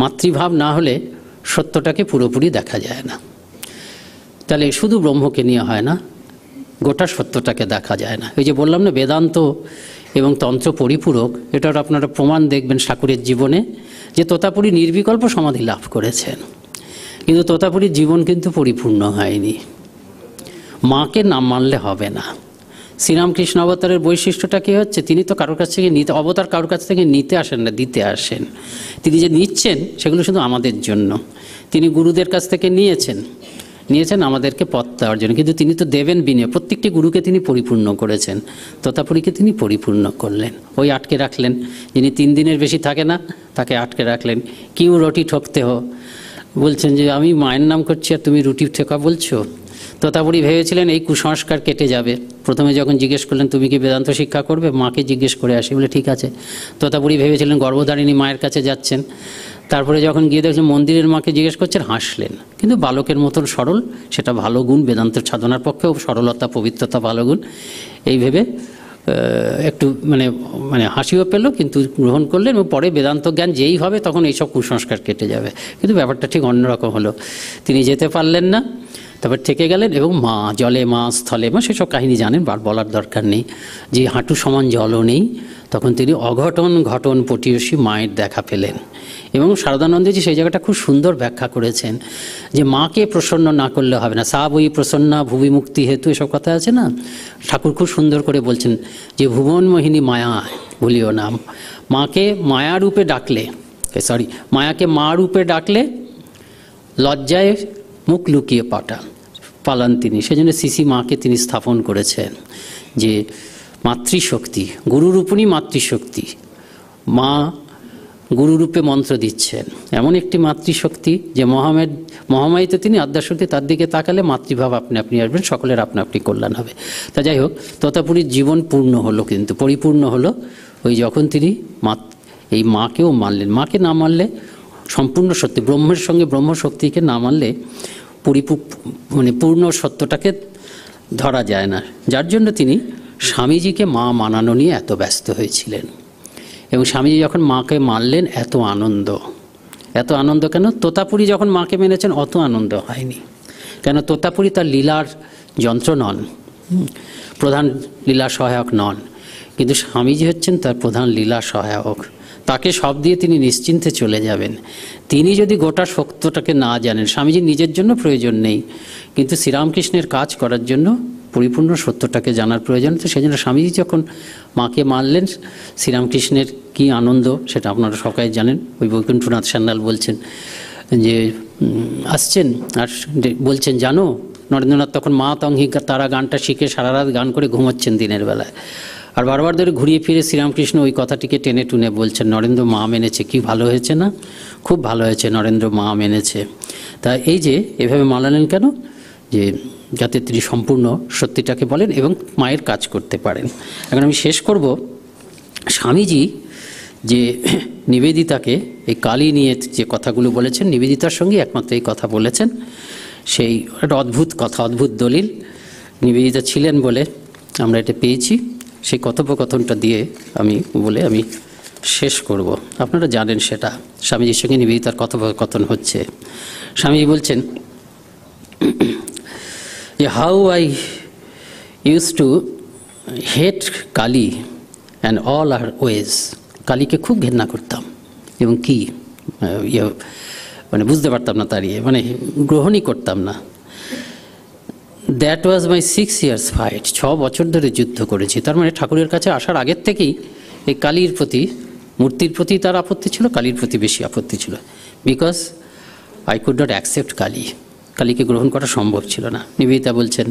মাতৃভাব না হলে সত্যটাকে পুরোপুরি দেখা যায় না তাহলে শুধু ব্রহ্মকে নিয়ে হয় না গোটা সত্যটাকে দেখা যায় না ওই যে বললাম না বেদান্ত এবং তন্ত্র পরিপূরক এটার আপনারা প্রমাণ দেখবেন ঠাকুরের জীবনে যে তোতাপুরি নির্বিকল্প সমাধি লাভ করেছেন কিন্তু তোতাপুরীর জীবন কিন্তু পরিপূর্ণ হয়নি মাকে নাম মানলে হবে না শ্রীরামকৃষ্ণ অবতারের বৈশিষ্ট্যটা কী হচ্ছে তিনি তো কারোর কাছ থেকে নিতে অবতার কারোর কাছ থেকে নিতে আসেন না দিতে আসেন তিনি যে নিচ্ছেন সেগুলো শুধু আমাদের জন্য তিনি গুরুদের কাছ থেকে নিয়েছেন নিয়েছেন আমাদেরকে পথ দেওয়ার জন্য কিন্তু তিনি তো দেবেন বিনিয়োগ প্রত্যেকটি গুরুকে তিনি পরিপূর্ণ করেছেন তথাপরিকে তিনি পরিপূর্ণ করলেন ওই আটকে রাখলেন যিনি তিন দিনের বেশি থাকে না তাকে আটকে রাখলেন কিউ রুটি ঠকতে হো বলছেন যে আমি মায়ের নাম করছি আর তুমি রুটি ঠেকা বলছো তথাপরি ভেবেছিলেন এই কুসংস্কার কেটে যাবে প্রথমে যখন জিজ্ঞেস করলেন তুমি কি বেদান্ত শিক্ষা করবে মাকে জিজ্ঞেস করে আসি বলে ঠিক আছে তথাপরি ভেবেছিলেন গর্ভধারিণী মায়ের কাছে যাচ্ছেন তারপরে যখন গিয়ে দেখছেন মন্দিরের মাকে জিজ্ঞেস করছেন হাসলেন কিন্তু বালকের মতন সরল সেটা ভালো গুণ বেদান্ত সাধনার পক্ষেও সরলতা পবিত্রতা ভালো গুণ এই ভেবে একটু মানে মানে হাসিও পেল কিন্তু গ্রহণ করলেন এবং পরে বেদান্ত জ্ঞান যেই হবে তখন এইসব কুসংস্কার কেটে যাবে কিন্তু ব্যাপারটা ঠিক অন্যরকম হলো তিনি যেতে পারলেন না তারপর থেকে গেলেন এবং মা জলে মা স্থলে মা সেসব কাহিনী জানেন বার বলার দরকার নেই যে হাঁটু সমান জলও নেই তখন তিনি অঘটন ঘটন পটিয়সী মায়ের দেখা পেলেন এবং শারদানন্দজি সেই জায়গাটা খুব সুন্দর ব্যাখ্যা করেছেন যে মাকে প্রসন্ন না করলে হবে না সাব ওই প্রসন্না ভুবি মুক্তি হেতু এসব কথা আছে না ঠাকুর খুব সুন্দর করে বলছেন যে ভুবন মোহিনী মায়া ভুলিও নাম মাকে মায়া রূপে ডাকলে সরি মায়াকে মা রূপে ডাকলে লজ্জায় মুখ লুকিয়ে পাটা পালান তিনি সেজন্য সিসি মাকে তিনি স্থাপন করেছেন যে মাতৃশক্তি গুরুরূপণী মাতৃশক্তি মা গুরুরূপে মন্ত্র দিচ্ছেন এমন একটি মাতৃশক্তি যে মহামেদ মহামায়ীতে তিনি আদ্যাশক্তি তার দিকে তাকালে মাতৃভাব আপনি আপনি আসবেন সকলের আপনা আপনি কল্যাণ হবে তা যাই হোক তথাপুরীর জীবন পূর্ণ হলো কিন্তু পরিপূর্ণ হলো ওই যখন তিনি মা এই মাকেও মানলেন মাকে না মানলে সম্পূর্ণ সত্যি ব্রহ্মের সঙ্গে ব্রহ্মশক্তিকে না মানলে পরিপূ মানে পূর্ণ সত্যটাকে ধরা যায় না যার জন্য তিনি স্বামীজিকে মা মানানো নিয়ে এত ব্যস্ত হয়েছিলেন এবং স্বামীজি যখন মাকে মানলেন এত আনন্দ এত আনন্দ কেন তোতাপুরি যখন মাকে মেনেছেন অত আনন্দ হয়নি কেন তোতাপুরি তার লীলার যন্ত্র নন প্রধান লীলা সহায়ক নন কিন্তু স্বামীজি হচ্ছেন তার প্রধান লীলা সহায়ক তাকে সব দিয়ে তিনি নিশ্চিন্তে চলে যাবেন তিনি যদি গোটা সত্যটাকে না জানেন স্বামীজি নিজের জন্য প্রয়োজন নেই কিন্তু শ্রীরামকৃষ্ণের কাজ করার জন্য পরিপূর্ণ সত্যটাকে জানার প্রয়োজন তো সেই জন্য স্বামীজি যখন মাকে মানলেন শ্রীরামকৃষ্ণের কি আনন্দ সেটা আপনারা সকালে জানেন ওই বৈকুণ্ঠনাথ সান্যাল বলছেন যে আসছেন আর বলছেন জানো নরেন্দ্রনাথ তখন মা তঙ্গিকা তারা গানটা শিখে সারা রাত গান করে ঘুমাচ্ছেন দিনের বেলায় আর বারবার ধরে ঘুরিয়ে ফিরে শ্রীরামকৃষ্ণ ওই কথাটিকে টেনে টুনে বলছেন নরেন্দ্র মা মেনেছে কি ভালো হয়েছে না খুব ভালো হয়েছে নরেন্দ্র মা মেনেছে তা এই যে এভাবে মানালেন কেন যে যাতে তিনি সম্পূর্ণ সত্যিটাকে বলেন এবং মায়ের কাজ করতে পারেন এখন আমি শেষ করব স্বামীজি যে নিবেদিতাকে এই কালী নিয়ে যে কথাগুলো বলেছেন নিবেদিতার সঙ্গে একমাত্র এই কথা বলেছেন সেই একটা অদ্ভুত কথা অদ্ভুত দলিল নিবেদিতা ছিলেন বলে আমরা এটা পেয়েছি সেই কথোপকথনটা দিয়ে আমি বলে আমি শেষ করব আপনারা জানেন সেটা স্বামীজির সঙ্গে নিবেদিতার কথোপকথন হচ্ছে স্বামীজি বলছেন how I used to hate Kali and all her ways. কালীকে খুব ঘেন্না করতাম এবং কি ইয়ে মানে বুঝতে পারতাম না তার ইয়ে মানে গ্রহণই করতাম না that was my six years fight ছ বছর ধরে যুদ্ধ করেছি তার মানে ঠাকুরের কাছে আসার আগের থেকেই এই কালীর প্রতি মূর্তির প্রতি তার আপত্তি ছিল কালীর প্রতি বেশি আপত্তি ছিল because I could not accept Kali কালীকে গ্রহণ করা সম্ভব ছিল না নিবেদিতা বলছেন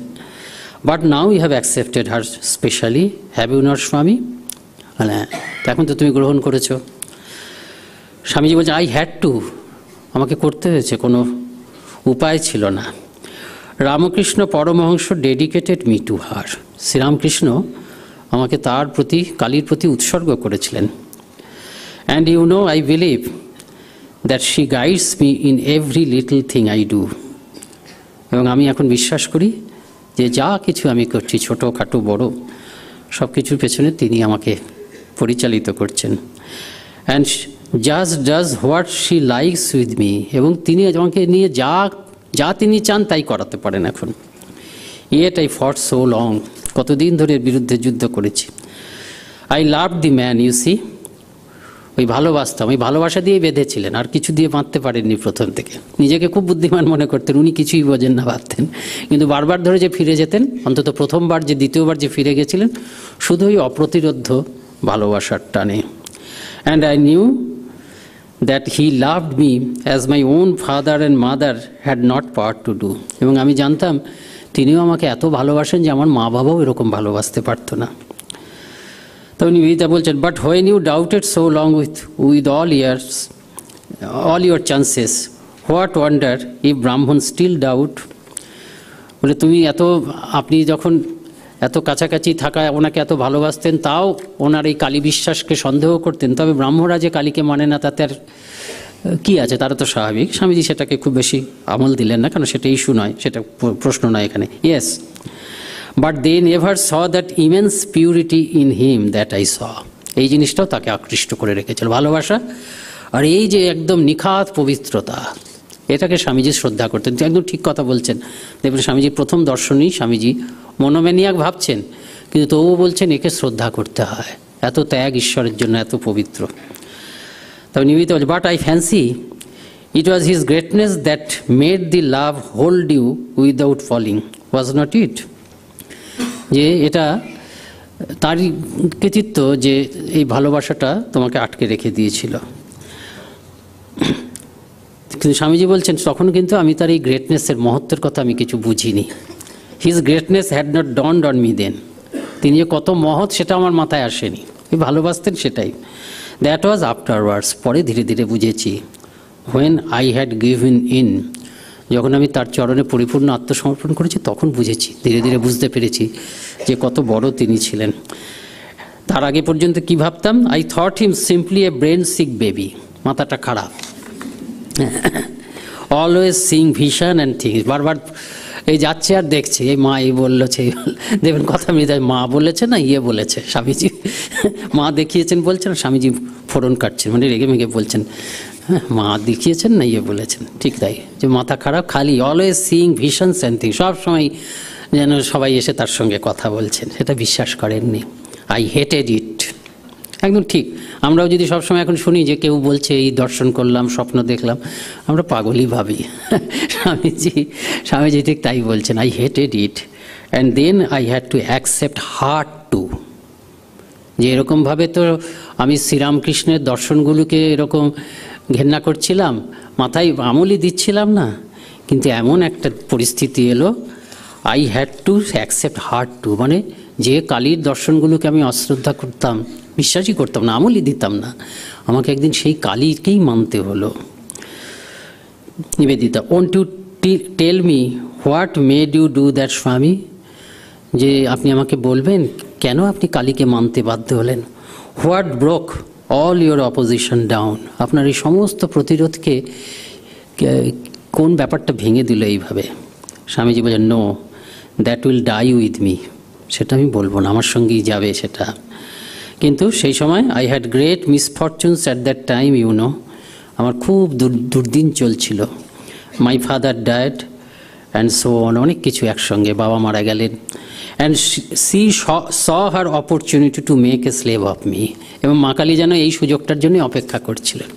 but now you have accepted her specially have you not Swami হ্যাঁ এখন তো তুমি গ্রহণ করেছো স্বামীজি বলছেন আই হ্যাড টু আমাকে করতে হয়েছে কোনো উপায় ছিল না Ramakrishna Paramahamsa dedicated me to her Sri Ramakrishna আমাকে তার প্রতি কালীর প্রতি উৎসর্গ করেছিলেন and you know I believe that she guides me in every little thing I do এবং আমি এখন বিশ্বাস করি যে যা কিছু আমি করছি ছোটো খাটো বড় সব কিছুর পেছনে তিনি আমাকে পরিচালিত করছেন and just does what she likes with me এবং তিনি আমাকে নিয়ে যা যা তিনি চান তাই করাতে পারেন এখন yet I fought so long কতদিন ধরে বিরুদ্ধে যুদ্ধ করেছি I love the man you see ওই ভালোবাসতাম ওই ভালোবাসা দিয়ে বেঁধেছিলেন আর কিছু দিয়ে বাঁধতে পারেননি প্রথম থেকে নিজেকে খুব বুদ্ধিমান মনে করতেন উনি কিছুই বোঝেন না বাঁধতেন কিন্তু বারবার ধরে যে ফিরে যেতেন অন্তত প্রথমবার যে দ্বিতীয়বার যে ফিরে গেছিলেন শুধুই অপ্রতিরোধ্য ভালোবাসার টানে and I knew that he loved me as my own father and mother had not power to do এবং আমি জানতাম তিনিও আমাকে এত ভালোবাসেন যে আমার মা বাবাও এরকম ভালোবাসতে পারতো না তো উনি বিদিতা বলছেন but when you doubted so long with with all years all your chances what wonder ই ব্রাহ্মণ স্টিল ডাউট বলে তুমি এত আপনি যখন এত কাছাকাছি থাকা ওনাকে এত ভালোবাসতেন তাও ওনার এই কালী বিশ্বাসকে সন্দেহ করতেন তবে ব্রাহ্মরা যে কালীকে মানে না তাতে আর কী আছে তারা তো স্বাভাবিক স্বামীজি সেটাকে খুব বেশি আমল দিলেন না কারণ সেটা ইস্যু নয় সেটা প্রশ্ন নয় এখানে yes but they never saw that immense purity in him that I saw এই জিনিসটাও তাকে আকৃষ্ট করে রেখেছিল ভালোবাসা আর এই যে একদম নিখাত পবিত্রতা এটাকে স্বামীজি শ্রদ্ধা করতেন একদম ঠিক কথা বলছেন দেখবেন স্বামীজি প্রথম দর্শনই স্বামীজি মনোম্যানিয়াক ভাবছেন কিন্তু তবুও বলছেন একে শ্রদ্ধা করতে হয় এত ত্যাগ ঈশ্বরের জন্য এত পবিত্র তবে নিমিত বলছে but I fancy it was his greatness that made the love hold you without falling was not it যে এটা তারই কৃতিত্ব যে এই ভালোবাসাটা তোমাকে আটকে রেখে দিয়েছিল কিন্তু স্বামীজি বলছেন তখন কিন্তু আমি তার এই গ্রেটনেসের মহত্বের কথা আমি কিছু বুঝিনি his greatness had not dawn dawn me then তিনি যে কত মহৎ সেটা আমার মাথায় আসেনি ভালোবাসতেন সেটাই দ্যাট ওয়াজ আফটারওয়ার্ডস পরে ধীরে ধীরে বুঝেছি when I had in in যখন আমি তার চরণে পরিপূর্ণ আত্মসমর্পণ করেছি তখন বুঝেছি ধীরে ধীরে বুঝতে পেরেছি যে কত বড় তিনি ছিলেন তার আগে পর্যন্ত কি ভাবতাম I thought him simply a brain sick baby মাথাটা খারাপ always seeing vision and things বারবার এই যাচ্ছে আর দেখছে এই মা এই বললো সেই দেখবেন কথা মেয়ে মা বলেছে না ইয়ে বলেছে স্বামীজি মা দেখিয়েছেন বলছেন স্বামীজি ফোরন কাটছেন মানে রেগে মেগে বলছেন হ্যাঁ মা দেখিয়েছেন না ইয়ে বলেছেন ঠিক তাই যে মাথা খারাপ খালি অলওয়েজ সিং ভিশন সেন্থিং সবসময় যেন সবাই এসে তার সঙ্গে কথা বলছেন সেটা বিশ্বাস করেননি আই হেটেড ইট একদম ঠিক আমরাও যদি সবসময় এখন শুনি যে কেউ বলছে এই দর্শন করলাম স্বপ্ন দেখলাম আমরা পাগলই ভাবি স্বামীজি স্বামীজি ঠিক তাই বলছেন I hated it and then I had to accept her too যে এরকমভাবে তো আমি শ্রীরামকৃষ্ণের দর্শনগুলোকে এরকম ঘেন্না করছিলাম মাথায় আমলই দিচ্ছিলাম না কিন্তু এমন একটা পরিস্থিতি এলো I had to accept her too মানে যে কালীর দর্শনগুলোকে আমি অশ্রদ্ধা করতাম বিশ্বাসই করতাম না আমলই দিতাম না আমাকে একদিন সেই কালীকেই মানতে হলো Nivedita won't you tell me what made you do that Swami যে আপনি আমাকে বলবেন কেন আপনি কালীকে মানতে বাধ্য হলেন what broke all your opposition down আপনার এই সমস্ত প্রতিরোধকে কোন ব্যাপারটা ভেঙে দিল এইভাবে স্বামীজি বলেন no that will die with me সেটা আমি বলবো না আমার সঙ্গেই যাবে সেটা কিন্তু সেই সময় I had great misfortunes at that time you know আমার খুব দুর্দিন চলছিল my father died and so on অনেক কিছু একসঙ্গে বাবা মারা গেলেন and she saw her opportunity to make a slave of me এবং মা কালী যেন এই সুযোগটার জন্যই অপেক্ষা করছিলেন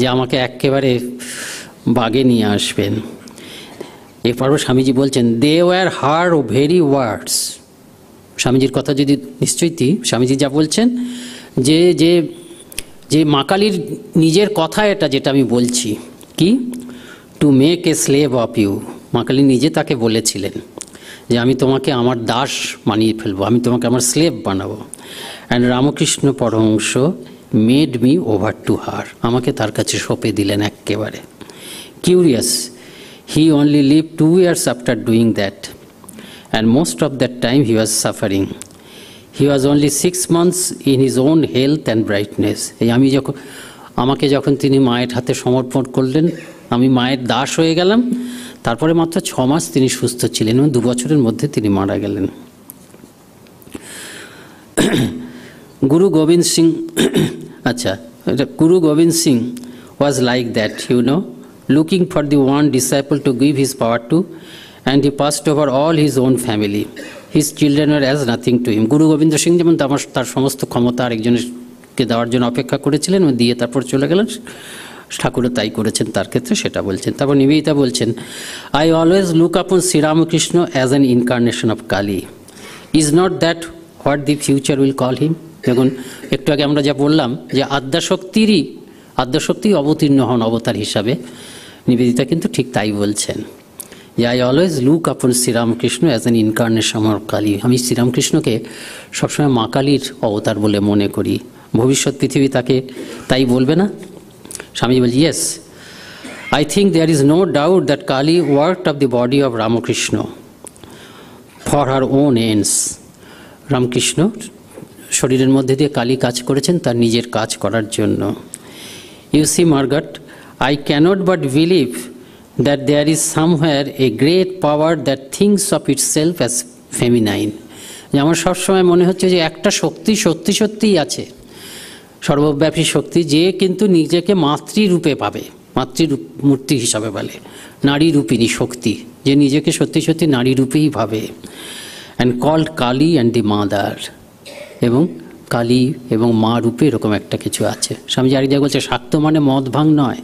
যে আমাকে একেবারে বাগে নিয়ে আসবেন এরপর স্বামীজি বলছেন they were her O very ওয়ার্ডস স্বামীজির কথা যদি নিশ্চয়ই স্বামীজি যা বলছেন যে যে যে মা কালীর নিজের কথা এটা যেটা আমি বলছি কি to make a slave of you মা কালী নিজে তাকে বলেছিলেন যে আমি তোমাকে আমার দাস বানিয়ে ফেলবো আমি তোমাকে আমার স্লেভ বানাবো and Ramakrishna Paramahamsa made me over to her আমাকে তার কাছে সঁপে দিলেন একেবারে curious he only live two years after doing that and most of that time he was suffering he was only six months in his own health and brightness এই আমি যখন আমাকে যখন তিনি মায়ের হাতে সমর্পণ করলেন আমি মায়ের দাস হয়ে গেলাম তারপরে মাত্র ছ মাস তিনি সুস্থ ছিলেন এবং দু বছরের মধ্যে তিনি মারা গেলেন গুরু গোবিন্দ সিং আচ্ছা Guru Gobind Singh was like that you know looking for the one disciple to give his power to and he passed over all his own family his children are as nothing to him Guru Gobind Singh যেমন তার সমস্ত ক্ষমতা আরেকজনের কে দেওয়ার জন্য অপেক্ষা করেছিলেন দিয়ে তারপর চলে গেলেন ঠাকুরও তাই করেছেন তার ক্ষেত্রে সেটা বলছেন তারপর নিবেদিতা বলছেন I always look upon Sri Ramakrishna as an incarnation of Kali is not that what the future will call him দেখুন একটু আগে আমরা যা বললাম যে আদ্যাশক্তিরই আদ্যাশক্তি অবতীর্ণ হন অবতার হিসাবে নিবেদিতা কিন্তু ঠিক তাই বলছেন যে I always look upon Sri Ramakrishna as an incarnation of Kali আমি শ্রীরামকৃষ্ণকে সবসময় মা কালীর অবতার বলে মনে করি ভবিষ্যৎ পৃথিবী তাকে তাই বলবে না Swamiji Balji, yes I think there is no doubt that Kali worked of the body of Ramakrishna for her own ends. Ramakrishna শরীরের মধ্যে দিয়ে কালী কাজ করেছেন তার নিজের কাজ করার জন্য you see Margot I can't but believe that there is somewhere a great power that thinks of itself as feminine আমার সবসময় মনে হচ্ছে যে একটা শক্তি সত্যি সত্যিই আছে সর্বব্যাপী শক্তি যে কিন্তু নিজেকে মাতৃরূপে পাবে মাতৃরূপ মূর্তি হিসাবে বলে নারী রূপিনী শক্তি যে নিজেকে সত্যি সত্যি নারী রূপেই ভাবে and called Kali and the mother এবং কালী এবং মা রূপে এরকম একটা কিছু আছে স্বামীজি আরেক জায়গায় বলছে শাক্ত মানে মদ ভাঙ নয়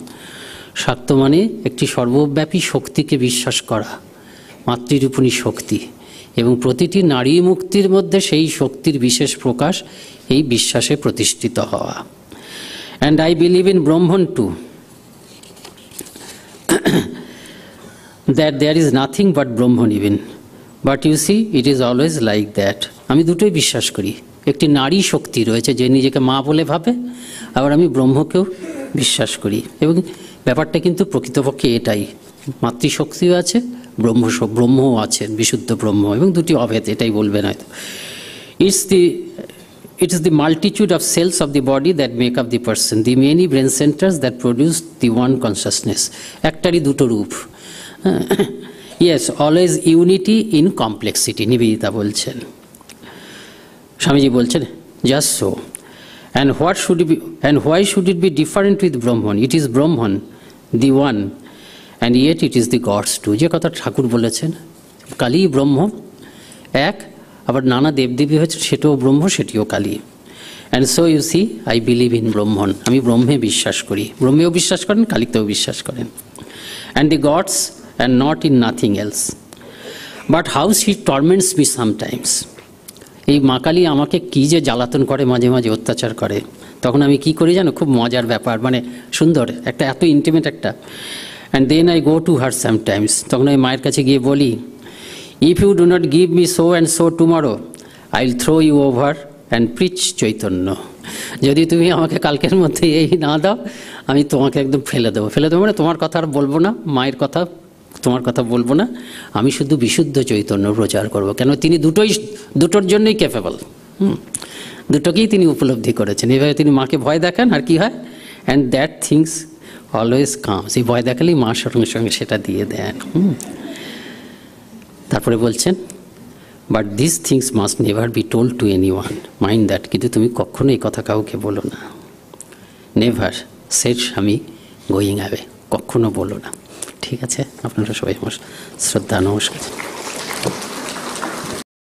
শাক্ত মানে একটি সর্বব্যাপী শক্তিকে বিশ্বাস করা মাতৃরূপণী শক্তি এবং প্রতিটি নারী মুক্তির মধ্যে সেই শক্তির বিশেষ প্রকাশ এই বিশ্বাসে প্রতিষ্ঠিত হওয়া and I believe in Brahman too that there is nothing but Brahman even but you see it is always like that আমি দুটোই বিশ্বাস করি একটি নারী শক্তি রয়েছে যে নিজেকে মা বলে ভাবে আবার আমি ব্রহ্মকেও বিশ্বাস করি এবং ব্যাপারটা কিন্তু প্রকৃতপক্ষে এটাই মাতৃশক্তিও আছে ব্রহ্ম ব্রহ্মও আছে বিশুদ্ধ ব্রহ্ম এবং দুটি অভেদ এটাই বলবেন হয়তো it's the it is the multitude of cells of the body that make up the person, the many brain centers that produce the one consciousness. একটারই দুটো রূপ yes always unity in complexity Nivedita বলছেন স্বামীজি বলছেন just so and what should be and why should it be different with Brahman it is Brahman the one and yet it is the gods too যে কথা ঠাকুর বলেছেন কালি ব্রহ্ম এক আবার নানা দেবদেবী হয়েছে সেটাও ব্রহ্ম সেটিও Kali and so you see I believe in Brahman আমি ব্রহ্মে বিশ্বাস করি ব্রহ্মেও বিশ্বাস করেন কালীতেও বিশ্বাস করেন and the gods and not in nothing else but how he torments me sometimes এই মা কালী আমাকে কী যে জ্বালাতন করে মাঝে মাঝে অত্যাচার করে তখন আমি কি করি জানো খুব মজার ব্যাপার মানে সুন্দর একটা এত ইন্টিমেট একটা and then I go to her sometimes তখন আমি মায়ের কাছে গিয়ে বলি if you do not give me so and so tomorrow I will throw you over and preach Chaitanya যদি তুমি আমাকে কালকের মধ্যে এই না দাও আমি তোমাকে একদম ফেলে দেবো ফেলে দেবো মানে তোমার কথা আর বলবো না মায়ের কথা তোমার কথা বলবো না আমি শুধু বিশুদ্ধ চৈতন্য প্রচার করব কেন তিনি দুটোই দুটোর জন্যই ক্যাপেবল হুম দুটোকেই তিনি উপলব্ধি করেছেন এভাবে তিনি মাকে ভয় দেখান আর কি হয় and that things always comes এই ভয় দেখালেই মা সঙ্গে সঙ্গে সেটা দিয়ে দেন হুম তারপরে বলছেন but this things must never be told to anyone mind that কিন্তু তুমি কখনো এই কথা কাউকে বলো না never said Swami going away কখনো বলো না ঠিক আছে আপনারা সবাই আমার শ্রদ্ধা নমস্কার